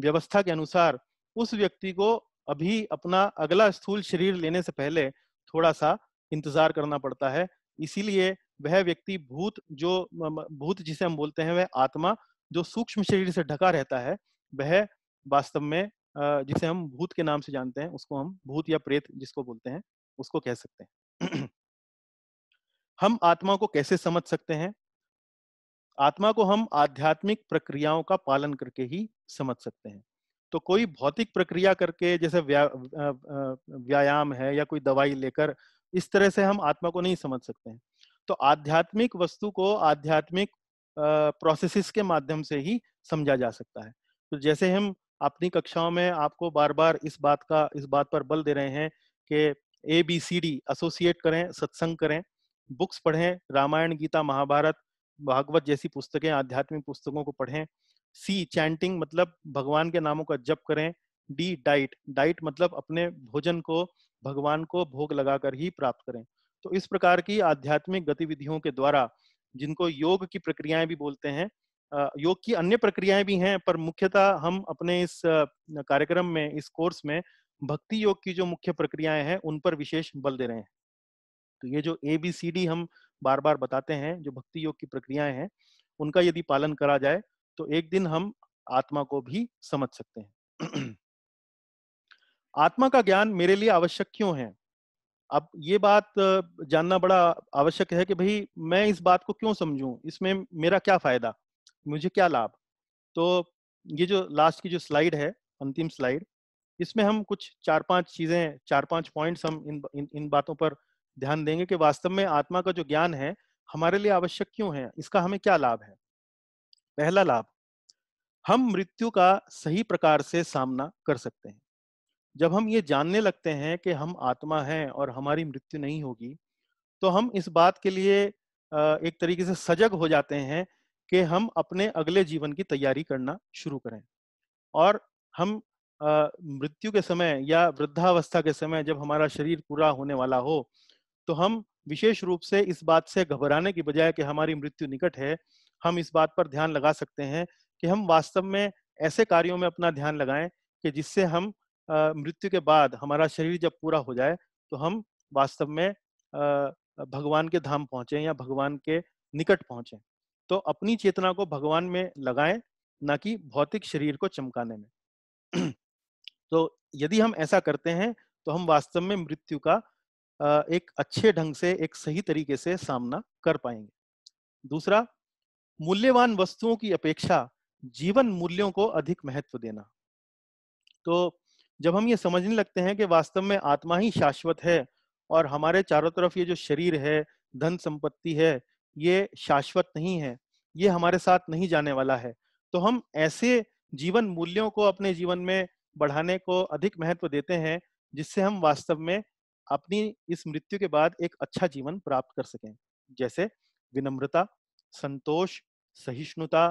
व्यवस्था के अनुसार उस व्यक्ति को अभी अपना अगला स्थूल शरीर लेने से पहले थोड़ा सा इंतजार करना पड़ता है इसीलिए वह व्यक्ति भूत जो भूत जिसे हम बोलते हैं वह आत्मा जो सूक्ष्म शरीर से ढका रहता है वह वास्तव में जिसे हम भूत के नाम से जानते हैं उसको हम भूत या प्रेत जिसको बोलते हैं उसको कह सकते हैं हम आत्मा को कैसे समझ सकते हैं आत्मा को हम आध्यात्मिक प्रक्रियाओं का पालन करके ही समझ सकते हैं तो कोई भौतिक प्रक्रिया करके जैसे व्या, व्यायाम है या कोई दवाई लेकर इस तरह से हम आत्मा को नहीं समझ सकते हैं तो आध्यात्मिक वस्तु को आध्यात्मिक प्रोसेसेस के माध्यम से ही समझा जा सकता है तो जैसे हम अपनी कक्षाओं में आपको बार बार इस बात का इस बात पर बल दे रहे हैं कि A B C D associate करें सत्संग करें बुक्स पढ़ें रामायण गीता महाभारत भागवत जैसी पुस्तकें आध्यात्मिक पुस्तकों को पढ़ें सी चैंटिंग मतलब भगवान के नामों का जप करें डी डाइट डाइट मतलब अपने भोजन को भगवान को भोग लगाकर ही प्राप्त करें तो इस प्रकार की आध्यात्मिक गतिविधियों के द्वारा जिनको योग की प्रक्रियाएं भी बोलते हैं योग की अन्य प्रक्रियाएं भी हैं पर मुख्यतः हम अपने इस कार्यक्रम में इस कोर्स में भक्ति योग की जो मुख्य प्रक्रियाएं हैं उन पर विशेष बल दे रहे हैं तो ये जो ए बी सी डी हम बार बार बताते हैं जो भक्ति योग की प्रक्रियाएं हैं उनका यदि पालन करा जाए तो एक दिन हम आत्मा को भी समझ सकते हैं आत्मा का ज्ञान मेरे लिए आवश्यक क्यों है अब ये बात जानना बड़ा आवश्यक है कि भाई मैं इस बात को क्यों समझूं इसमें मेरा क्या फायदा मुझे क्या लाभ तो ये जो लास्ट की जो स्लाइड है अंतिम स्लाइड इसमें हम कुछ चार पांच चीजें चार पांच पॉइंट्स हम इन इन, इन बातों पर ध्यान देंगे कि वास्तव में आत्मा का जो ज्ञान है हमारे लिए आवश्यक क्यों है इसका हमें क्या लाभ है पहला लाभ हम मृत्यु का सही प्रकार से सामना कर सकते हैं जब हम ये जानने लगते हैं कि हम आत्मा हैं और हमारी मृत्यु नहीं होगी तो हम इस बात के लिए एक तरीके से सजग हो जाते हैं कि हम अपने अगले जीवन की तैयारी करना शुरू करें और हम मृत्यु के समय या वृद्धावस्था के समय जब हमारा शरीर पूरा होने वाला हो तो हम विशेष रूप से इस बात से घबराने की बजाय कि हमारी मृत्यु निकट है हम इस बात पर ध्यान लगा सकते हैं कि हम वास्तव में ऐसे कार्यों में अपना ध्यान लगाएं कि जिससे हम मृत्यु के बाद हमारा शरीर जब पूरा हो जाए तो हम वास्तव में भगवान के धाम पहुंचे या भगवान के निकट पहुंचे तो अपनी चेतना को भगवान में लगाएं ना कि भौतिक शरीर को चमकाने में तो यदि हम ऐसा करते हैं तो हम वास्तव में मृत्यु का एक अच्छे ढंग से एक सही तरीके से सामना कर पाएंगे दूसरा मूल्यवान वस्तुओं की अपेक्षा जीवन मूल्यों को अधिक महत्व देना तो जब हम ये समझने लगते हैं कि वास्तव में आत्मा ही शाश्वत है और हमारे चारों तरफ ये जो शरीर है धन संपत्ति है ये शाश्वत नहीं है ये हमारे साथ नहीं जाने वाला है तो हम ऐसे जीवन मूल्यों को अपने जीवन में बढ़ाने को अधिक महत्व देते हैं जिससे हम वास्तव में अपनी इस मृत्यु के बाद एक अच्छा जीवन प्राप्त कर सकें जैसे विनम्रता संतोष सहिष्णुता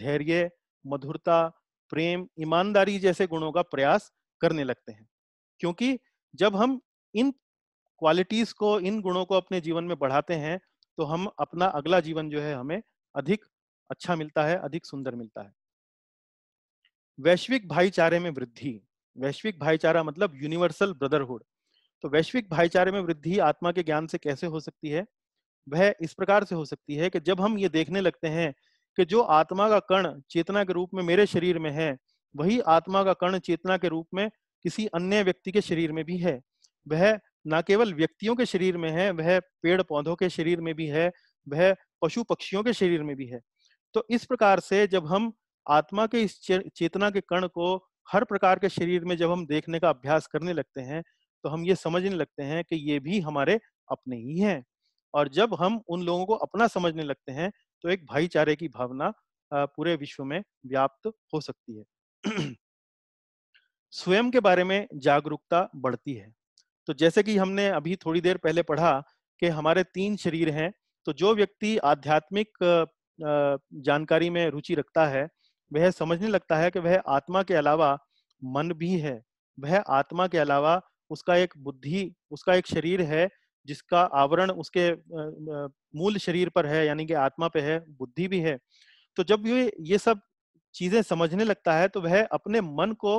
धैर्य मधुरता प्रेम ईमानदारी जैसे गुणों का प्रयास करने लगते हैं क्योंकि जब हम इन क्वालिटीज को इन गुणों को अपने जीवन में बढ़ाते हैं तो हम अपना अगला जीवन जो है हमें अधिक अच्छा मिलता है अधिक सुंदर मिलता है वैश्विक भाईचारे में वृद्धि वैश्विक भाईचारा मतलब यूनिवर्सल ब्रदरहुड तो वैश्विक भाईचारे में वृद्धि आत्मा के ज्ञान से कैसे हो सकती है वह इस प्रकार से हो सकती है कि जब हम ये देखने लगते हैं कि जो आत्मा का कण चेतना के रूप में मेरे शरीर में है वही आत्मा का कर्ण चेतना के रूप में किसी अन्य व्यक्ति के शरीर में भी है वह न केवल व्यक्तियों के शरीर में है वह पेड़ पौधों के शरीर में भी है वह पशु पक्षियों के शरीर में भी है तो इस प्रकार से जब हम आत्मा के इस चेतना के कण को हर प्रकार के शरीर में जब हम देखने का अभ्यास करने लगते हैं तो हम ये समझने लगते हैं कि ये भी हमारे अपने ही हैं और जब हम उन लोगों को अपना समझने लगते हैं तो एक भाईचारे की भावना पूरे विश्व में व्याप्त हो सकती है स्वयं के बारे में जागरूकता बढ़ती है तो जैसे कि हमने अभी थोड़ी देर पहले पढ़ा कि हमारे तीन शरीर हैं तो जो व्यक्ति आध्यात्मिक जानकारी में रुचि रखता है वह समझने लगता है कि वह आत्मा के अलावा मन भी है वह आत्मा के अलावा उसका एक बुद्धि उसका एक शरीर है जिसका आवरण उसके मूल शरीर पर है यानी कि आत्मा पे है बुद्धि भी है तो जब ये ये सब चीजें समझने लगता है तो वह अपने मन को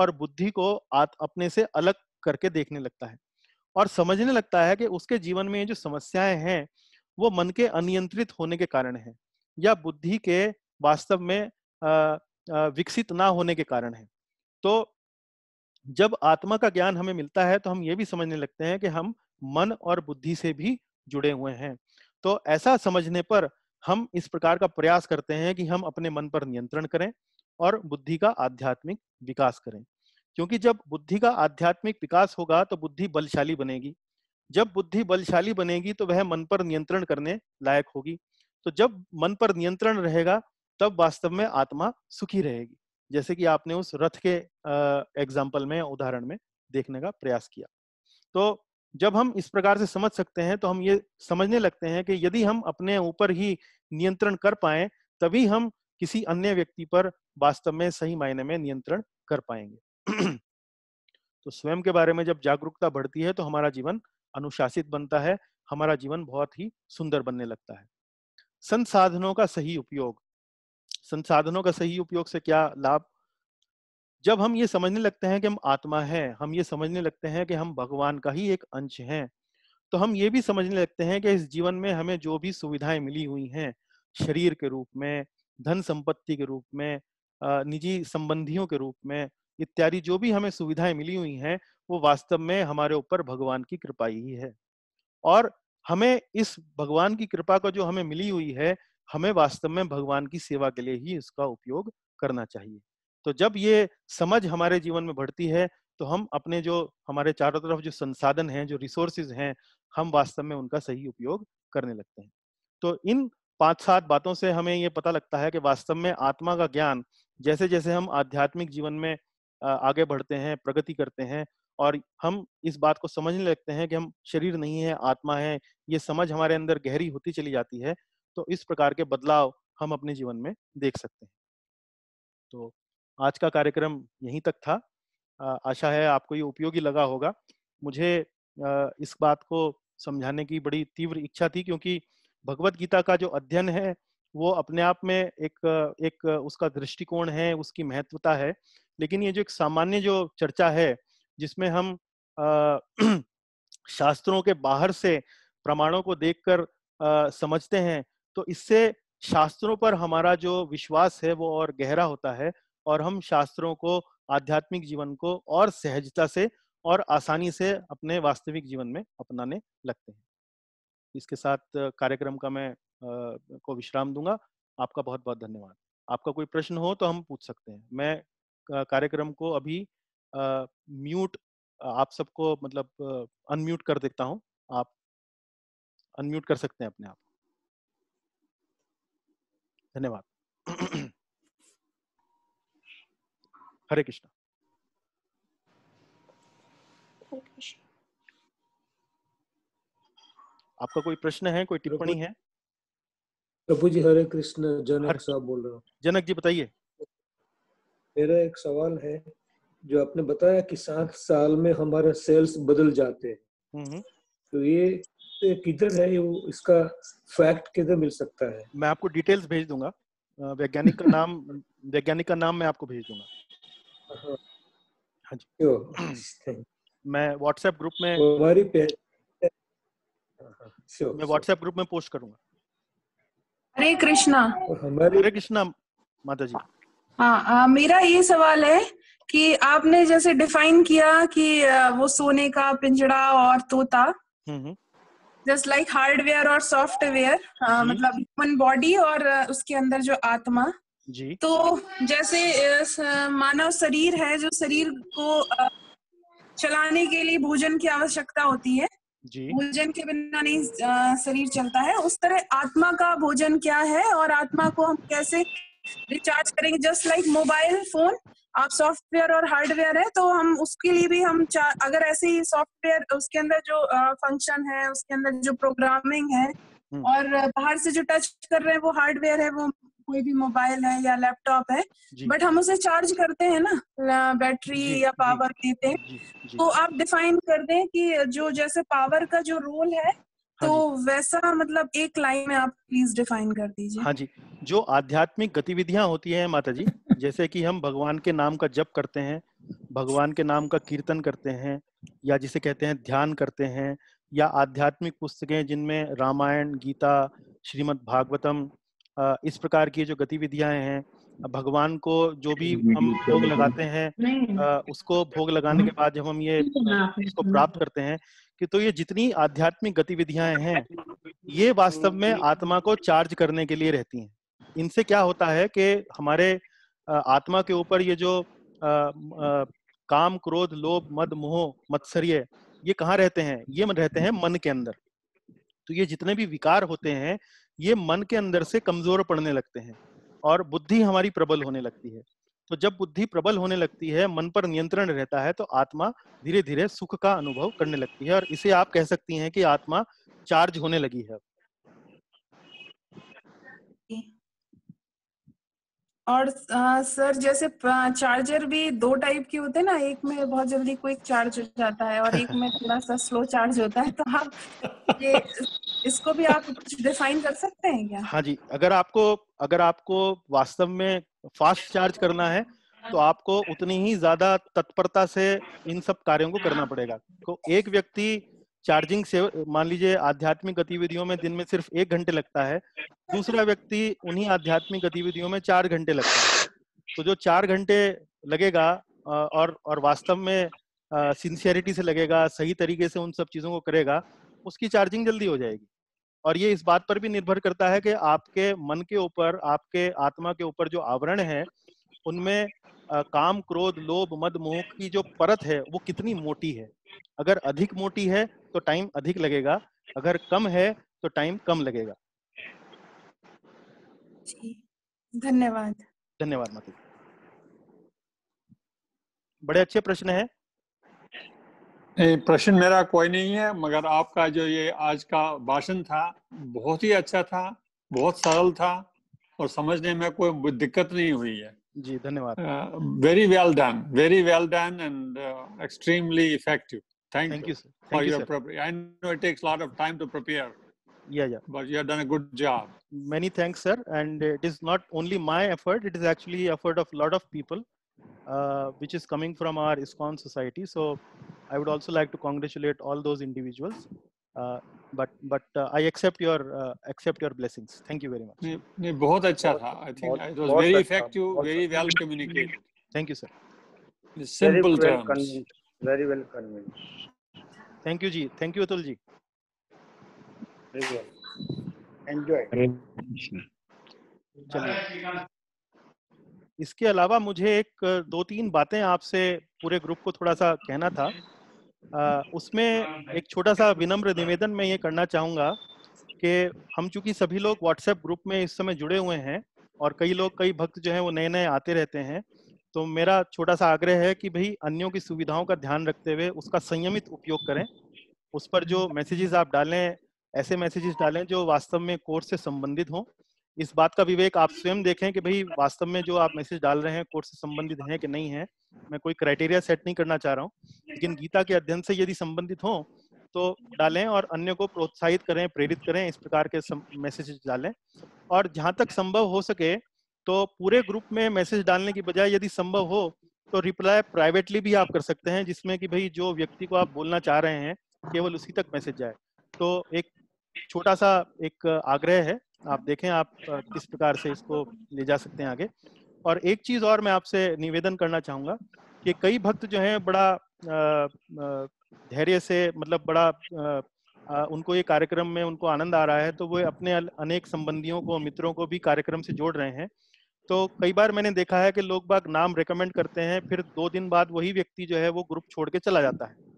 और बुद्धि को आत, अपने से अलग करके देखने लगता है और समझने लगता है कि उसके जीवन में जो समस्याएं हैं वो मन के अनियंत्रित होने के कारण है या बुद्धि के वास्तव में विकसित ना होने के कारण है तो जब आत्मा का ज्ञान हमें मिलता है तो हम ये भी समझने लगते हैं कि हम मन और बुद्धि से भी जुड़े हुए हैं तो ऐसा समझने पर हम इस प्रकार का प्रयास करते हैं कि हम अपने मन पर नियंत्रण करें और बुद्धि का आध्यात्मिक विकास करें क्योंकि जब बुद्धि का आध्यात्मिक विकास होगा तो बुद्धि बलशाली बनेगी जब बुद्धि बलशाली बनेगी तो वह मन पर नियंत्रण करने लायक होगी तो जब मन पर नियंत्रण रहेगा तब वास्तव में आत्मा सुखी रहेगी जैसे कि आपने उस रथ के एग्जाम्पल में उदाहरण में देखने का प्रयास किया तो जब हम इस प्रकार से समझ सकते हैं तो हम ये समझने लगते हैं कि यदि हम अपने ऊपर ही नियंत्रण कर पाए तभी हम किसी अन्य व्यक्ति पर वास्तव में सही मायने में नियंत्रण कर पाएंगे तो स्वयं के बारे में जब जागरूकता बढ़ती है तो हमारा जीवन अनुशासित बनता है हमारा जीवन बहुत ही सुंदर बनने लगता है संसाधनों का सही उपयोग संसाधनों का सही उपयोग से क्या लाभ जब हम ये समझने लगते हैं कि हम आत्मा हैं हम ये समझने लगते हैं कि हम भगवान का ही एक अंश हैं तो हम ये भी समझने लगते हैं कि इस जीवन में हमें जो भी सुविधाएं मिली हुई हैं शरीर के रूप में धन संपत्ति के रूप में निजी संबंधियों के रूप में इत्यादि जो भी हमें सुविधाएं मिली हुई हैं वो वास्तव में हमारे ऊपर भगवान की कृपा ही है और हमें इस भगवान की कृपा को जो हमें मिली हुई है हमें वास्तव में भगवान की सेवा के लिए ही इसका उपयोग करना चाहिए तो जब ये समझ हमारे जीवन में बढ़ती है तो हम अपने जो हमारे चारों तरफ जो संसाधन हैं जो रिसोर्सेज हैं हम वास्तव में उनका सही उपयोग करने लगते हैं तो इन पांच सात बातों से हमें ये पता लगता है कि वास्तव में आत्मा का ज्ञान जैसे जैसे हम आध्यात्मिक जीवन में आगे बढ़ते हैं प्रगति करते हैं और हम इस बात को समझने लगते हैं कि हम शरीर नहीं है आत्मा है ये समझ हमारे अंदर गहरी होती चली जाती है तो इस प्रकार के बदलाव हम अपने जीवन में देख सकते हैं तो आज का कार्यक्रम यहीं तक था आशा है आपको ये उपयोगी लगा होगा मुझे इस बात को समझाने की बड़ी तीव्र इच्छा थी क्योंकि भगवत गीता का जो अध्ययन है वो अपने आप में एक एक उसका दृष्टिकोण है उसकी महत्वता है लेकिन ये जो एक सामान्य जो चर्चा है जिसमें हम अः शास्त्रों के बाहर से प्रमाणों को देखकर समझते हैं तो इससे शास्त्रों पर हमारा जो विश्वास है वो और गहरा होता है और हम शास्त्रों को आध्यात्मिक जीवन को और सहजता से और आसानी से अपने वास्तविक जीवन में अपनाने लगते हैं इसके साथ कार्यक्रम का मैं को विश्राम दूंगा आपका बहुत बहुत धन्यवाद आपका कोई प्रश्न हो तो हम पूछ सकते हैं मैं कार्यक्रम को अभी म्यूट आप सबको मतलब अनम्यूट कर देता हूं आप अनम्यूट कर सकते हैं अपने आप धन्यवाद हरे कृष्णा आपका कोई प्रश्न है कोई टिप्पणी है प्रभु जी हरे कृष्ण जनक साहब बोल रहा हूँ जनक जी बताइए मेरा एक सवाल है जो आपने बताया कि सात साल में हमारा सेल्स बदल जाते हैं हम्म, हम्म। तो ये किधर है वो इसका फैक्ट किधर मिल सकता है मैं आपको डिटेल्स भेज दूंगा वैज्ञानिक का नाम वैज्ञानिक का नाम मैं आपको भेज दूंगा हाँ मैं व्हाट्सएप ग्रुप में हाँ, हाँ। मैं व्हाट्सएप ग्रुप में पोस्ट करूंगा हरे कृष्णा तो हरे कृष्णा माता जी हाँ मेरा ये सवाल है कि आपने जैसे डिफाइन किया कि वो सोने का पिंजड़ा और तोता जस्ट लाइक हार्डवेयर और सॉफ्टवेयर हम्म। मतलब ह्यूमन बॉडी और उसके अंदर जो आत्मा जी तो जैसे मानव शरीर है जो शरीर को चलाने के लिए भोजन की आवश्यकता होती है भोजन के बिना नहीं शरीर चलता है उस तरह आत्मा का भोजन क्या है और आत्मा को हम कैसे रिचार्ज करेंगे जस्ट लाइक मोबाइल फोन आप सॉफ्टवेयर और हार्डवेयर है तो हम उसके लिए भी हम अगर ऐसे ही सॉफ्टवेयर उसके अंदर जो फंक्शन है उसके अंदर जो प्रोग्रामिंग है हम्म। और बाहर से जो टच कर रहे हैं वो हार्डवेयर है वो कोई भी मोबाइल है या लैपटॉप है बट हम उसे चार्ज करते हैं ना बैटरी या पावर देते हैं तो आप डिफाइन कर दें कि जो जैसे पावर का जो रोल है हाँ तो वैसा मतलब एक लाइन में आप प्लीज डिफाइन कर दीजिए हाँ जी जो आध्यात्मिक गतिविधियां होती है माता जी जैसे कि हम भगवान के नाम का जप करते हैं भगवान के नाम का कीर्तन करते हैं या जिसे कहते हैं ध्यान करते हैं या आध्यात्मिक पुस्तकें जिनमें रामायण गीता श्रीमद् भागवतम इस प्रकार की जो गतिविधियां हैं भगवान को जो भी हम भोग लगाते हैं उसको भोग लगाने के बाद जब हम ये इसको प्राप्त करते हैं कि तो ये जितनी आध्यात्मिक गतिविधियां हैं ये वास्तव में आत्मा को चार्ज करने के लिए रहती हैं इनसे क्या होता है कि हमारे आत्मा के ऊपर ये जो आ, आ, काम क्रोध लोभ मद मोह मत्सर्य ये कहाँ रहते हैं ये रहते हैं मन के अंदर तो ये जितने भी विकार होते हैं ये मन के अंदर से कमजोर पड़ने लगते हैं और बुद्धि हमारी प्रबल होने लगती है तो जब बुद्धि प्रबल होने लगती है मन पर नियंत्रण रहता है तो आत्मा धीरे धीरे सुख का अनुभव करने लगती है और इसे आप कह सकती हैं कि आत्मा चार्ज होने लगी है और आ, सर जैसे चार्जर भी दो टाइप के होते हैं ना एक में बहुत जल्दी क्विक चार्ज हो जाता है और एक में थोड़ा सा स्लो चार्ज होता है तो आप ये इसको भी आप कुछ डिफाइन कर सकते हैं क्या हाँ जी अगर आपको अगर आपको वास्तव में फास्ट चार्ज करना है तो आपको उतनी ही ज्यादा तत्परता से इन सब कार्यों को करना पड़ेगा तो एक व्यक्ति चार्जिंग से मान लीजिए आध्यात्मिक गतिविधियों में दिन में सिर्फ एक घंटे लगता है दूसरा व्यक्ति उन्हीं आध्यात्मिक गतिविधियों में चार घंटे लगता है तो जो चार घंटे लगेगा और और वास्तव में सिंसियरिटी से लगेगा सही तरीके से उन सब चीज़ों को करेगा उसकी चार्जिंग जल्दी हो जाएगी और ये इस बात पर भी निर्भर करता है कि आपके मन के ऊपर आपके आत्मा के ऊपर जो आवरण है उनमें काम क्रोध लोभ मद मोह की जो परत है वो कितनी मोटी है अगर अधिक मोटी है तो टाइम अधिक लगेगा अगर कम है तो टाइम कम लगेगा धन्यवाद धन्यवाद मतलब बड़े अच्छे प्रश्न है प्रश्न मेरा कोई नहीं है मगर आपका जो ये आज का भाषण था बहुत ही अच्छा था बहुत सरल था और समझने में कोई दिक्कत नहीं हुई है जी धन्यवाद very well done very well done and extremely effective Thank, Thank you sir. for Thank your you, I know it takes a lot of time to prepare. Yeah, yeah. But you have done a good job. Many thanks, sir. And it is not only my effort; it is actually effort of a lot of people, uh, which is coming from our ISKCON society. So, I would also like to congratulate all those individuals. Uh, but but uh, I accept your uh, accept your blessings. Thank you very much. I think it was very effective, very well communicated. Thank you, sir. The simple terms. very well convinced thank you ji thank you atul ji very well enjoy चलिए इसके अलावा मुझे एक दो तीन बातें आपसे पूरे ग्रुप को थोड़ा सा कहना था आ, उसमें एक छोटा सा विनम्र निवेदन मैं ये करना चाहूँगा कि हम चूंकि सभी लोग व्हाट्सएप ग्रुप में इस समय जुड़े हुए हैं और कई लोग कई भक्त जो हैं वो नए नए आते रहते हैं तो मेरा छोटा सा आग्रह है कि भाई अन्यों की सुविधाओं का ध्यान रखते हुए उसका संयमित उपयोग करें उस पर जो मैसेजेस आप डालें ऐसे मैसेजेस डालें जो वास्तव में कोर्स से संबंधित हों इस बात का विवेक आप स्वयं देखें कि भाई वास्तव में जो आप मैसेज डाल रहे हैं कोर्स से संबंधित हैं कि नहीं है मैं कोई क्राइटेरिया सेट नहीं करना चाह रहा हूँ लेकिन गीता के अध्ययन से यदि संबंधित हों तो डालें और अन्य को प्रोत्साहित करें प्रेरित करें इस प्रकार के मैसेजेस डालें और जहाँ तक संभव हो सके तो पूरे ग्रुप में मैसेज डालने की बजाय यदि संभव हो तो रिप्लाई प्राइवेटली भी आप कर सकते हैं जिसमें कि भाई जो व्यक्ति को आप बोलना चाह रहे हैं केवल उसी तक मैसेज जाए तो एक छोटा सा एक आग्रह है आप देखें आप किस प्रकार से इसको ले जा सकते हैं आगे और एक चीज और मैं आपसे निवेदन करना चाहूंगा कि कई भक्त जो हैं बड़ा धैर्य से मतलब बड़ा आ, उनको ये कार्यक्रम में उनको आनंद आ रहा है तो वो अपने अनेक संबंधियों को मित्रों को भी कार्यक्रम से जोड़ रहे हैं तो कई बार मैंने देखा है कि लोग बाग नाम रेकमेंड करते हैं फिर दो दिन बाद वही व्यक्ति जो है वो ग्रुप छोड़ के चला जाता है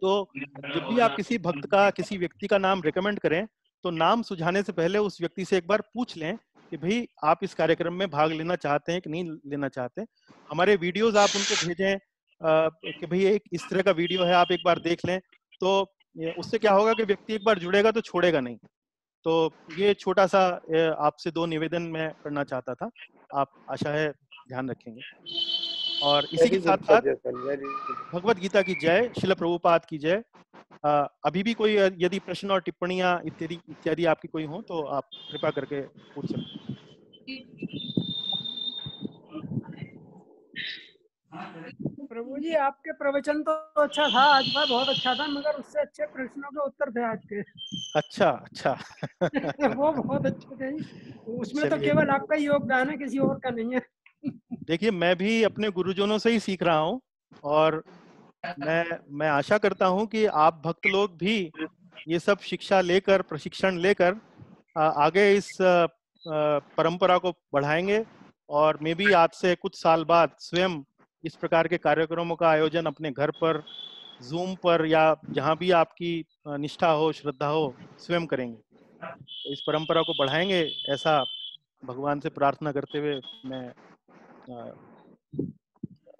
तो जब भी आप किसी भक्त का किसी व्यक्ति का नाम रेकमेंड करें तो नाम सुझाने से पहले उस व्यक्ति से एक बार पूछ लें कि भाई आप इस कार्यक्रम में भाग लेना चाहते हैं कि नहीं लेना चाहते हमारे वीडियोज आप उनको भेजें कि भाई एक इस तरह का वीडियो है आप एक बार देख लें तो उससे क्या होगा कि व्यक्ति एक बार जुड़ेगा तो छोड़ेगा नहीं तो ये छोटा सा आपसे दो निवेदन मैं करना चाहता था आप आशा है ध्यान रखेंगे और इसी के साथ साथ भगवत गीता की जय शिल प्रभुपाद की जय अभी भी कोई यदि प्रश्न और टिप्पणियां इत्यादि इत्यादि आपकी कोई हो तो आप कृपा करके पूछ सकते हैं प्रभु जी आपके प्रवचन तो अच्छा था आज का बहुत अच्छा था मगर उससे अच्छे प्रश्नों के उत्तर थे आज के अच्छा अच्छा वो बहुत अच्छे थे उसमें तो केवल आपका योगदान है किसी और का नहीं है देखिए मैं भी अपने गुरुजनों से ही सीख रहा हूँ और मैं मैं आशा करता हूँ कि आप भक्त लोग भी ये सब शिक्षा लेकर प्रशिक्षण लेकर आगे इस परंपरा को बढ़ाएंगे और मे भी आपसे कुछ साल बाद स्वयं इस प्रकार के कार्यक्रमों का आयोजन अपने घर पर जूम पर या जहाँ भी आपकी निष्ठा हो श्रद्धा हो स्वयं करेंगे तो इस परंपरा को बढ़ाएंगे ऐसा भगवान से प्रार्थना करते हुए मैं आ,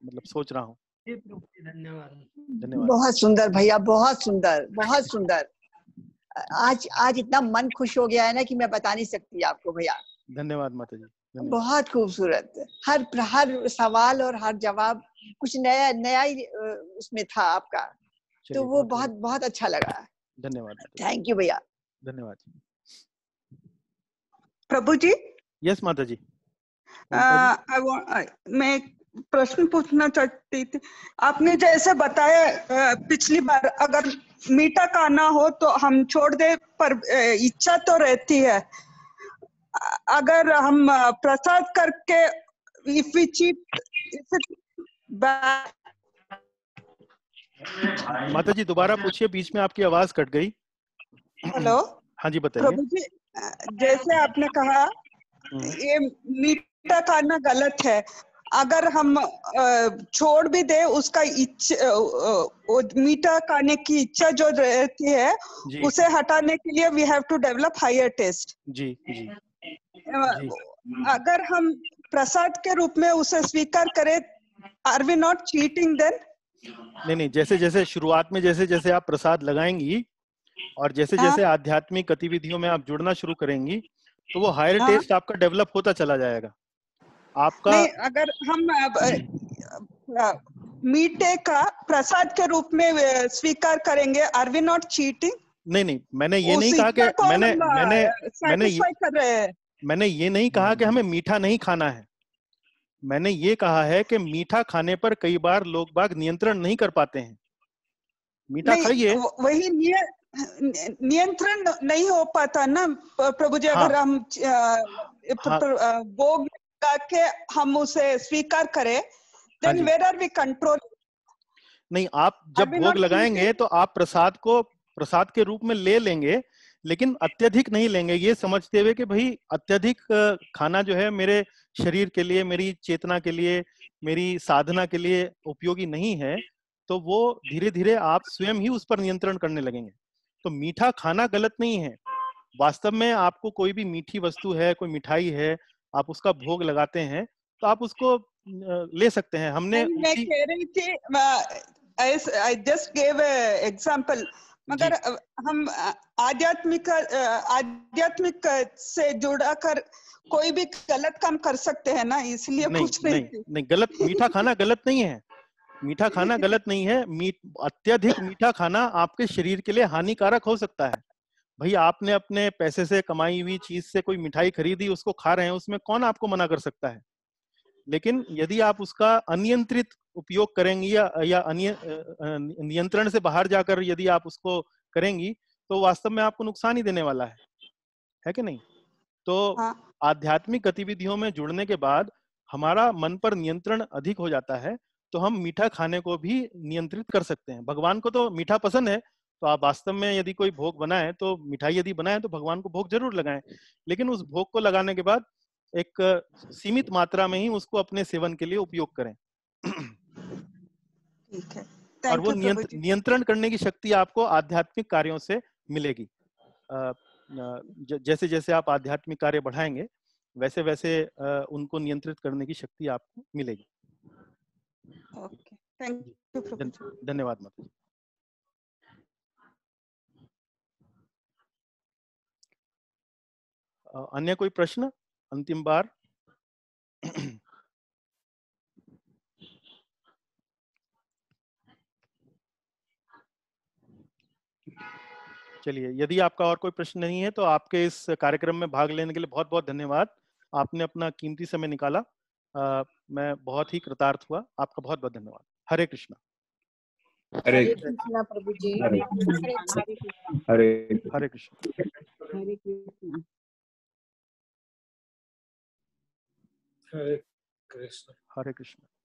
मतलब सोच रहा हूँ धन्यवाद बहुत सुंदर भैया बहुत सुंदर बहुत सुंदर आज आज इतना मन खुश हो गया है ना कि मैं बता नहीं सकती आपको भैया धन्यवाद माता जी बहुत खूबसूरत हर हर सवाल और हर जवाब कुछ नया नया ही उसमें था आपका तो वो बहुत बहुत अच्छा लगा धन्यवाद थैंक यू भैया धन्यवाद प्रभु जी यस माता जी मैं प्रश्न पूछना चाहती थी आपने जैसे बताया पिछली बार अगर मीठा खाना हो तो हम छोड़ दे पर इच्छा तो रहती है अगर हम प्रसाद करके इफ वी चीट माता जी दोबारा पूछिए बीच में आपकी आवाज कट गई हेलो हाँ जी बताइए जैसे आपने कहा हम्म। ये मीठा खाना गलत है अगर हम छोड़ भी दे उसका इच्छा मीठा खाने की इच्छा जो रहती है उसे हटाने के लिए we have to develop higher taste जी जी हम्म। अगर हम प्रसाद के रूप में उसे स्वीकार करें are we not cheating then नहीं नहीं जैसे जैसे शुरुआत में जैसे जैसे आप प्रसाद लगाएंगी और जैसे हाँ? जैसे आध्यात्मिक गतिविधियों में आप जुड़ना शुरू करेंगी तो वो हायर हाँ? टेस्ट आपका डेवलप होता चला जाएगा आपका नहीं, अगर हम मीठे का प्रसाद के रूप में स्वीकार करेंगे आर वी नॉट चीटिंग नहीं नहीं मैंने ये नहीं कहा कि मैंने मैंने मैंने कर रहे हैं मैंने ये नहीं कहा कि हमें मीठा नहीं खाना है मैंने ये कहा है कि मीठा खाने पर कई बार लोग बाग नियंत्रण नहीं कर पाते हैं मीठा खाइए वही नियंत्रण नहीं हो पाता ना प्रभु जी हाँ, अगर हम हाँ। भोग हाँ, के हम उसे स्वीकार करें then where are we control नहीं आप जब भोग लगाएंगे तो आप प्रसाद को प्रसाद के रूप में ले लेंगे लेकिन अत्यधिक नहीं लेंगे ये समझते हुए कि भाई अत्यधिक खाना जो है मेरे शरीर के लिए मेरी चेतना के लिए मेरी साधना के लिए उपयोगी नहीं है तो वो धीरे धीरे आप स्वयं ही उस पर नियंत्रण करने लगेंगे तो मीठा खाना गलत नहीं है वास्तव में आपको कोई भी मीठी वस्तु है कोई मिठाई है आप उसका भोग लगाते हैं तो आप उसको ले सकते हैं हमने मैं कह रही थी I, I just gave मगर हम आध्यात्मिक आध्यात्मिक से जुड़ा कर कोई भी गलत काम कर सकते हैं ना इसलिए पूछ रही नहीं, नहीं गलत मीठा खाना गलत नहीं है मीठा खाना गलत नहीं है मी, अत्यधिक मीठा खाना आपके शरीर के लिए हानिकारक हो सकता है भाई आपने अपने पैसे से कमाई हुई चीज से कोई मिठाई खरीदी उसको खा रहे हैं उसमें कौन आपको मना कर सकता है लेकिन यदि आप उसका अनियंत्रित उपयोग करेंगी या या अन्य नियंत्रण से बाहर जाकर यदि आप उसको करेंगी तो वास्तव में आपको नुकसान ही देने वाला है है कि नहीं तो हाँ। आध्यात्मिक गतिविधियों में जुड़ने के बाद हमारा मन पर नियंत्रण अधिक हो जाता है तो हम मीठा खाने को भी नियंत्रित कर सकते हैं भगवान को तो मीठा पसंद है तो आप वास्तव में यदि कोई भोग बनाए तो मिठाई यदि बनाए तो भगवान को भोग जरूर लगाएं लेकिन उस भोग को लगाने के बाद एक सीमित मात्रा में ही उसको अपने सेवन के लिए उपयोग करें ठीक है Thank और वो नियंत्रण करने की शक्ति आपको आध्यात्मिक कार्यों से मिलेगी जैसे जैसे आप आध्यात्मिक कार्य बढ़ाएंगे वैसे वैसे उनको नियंत्रित करने की शक्ति आपको मिलेगी ओके थैंक यू धन्यवाद माता जी अन्य कोई प्रश्न अंतिम बार चलिए यदि आपका और कोई प्रश्न नहीं है तो आपके इस कार्यक्रम में भाग लेने के लिए बहुत बहुत धन्यवाद आपने अपना कीमती समय निकाला आ, मैं बहुत ही कृतार्थ हुआ आपका बहुत बहुत धन्यवाद हरे कृष्णा हरे कृष्णा प्रभु जी हरे हरे हरे कृष्ण हरे कृष्ण हरे कृष्ण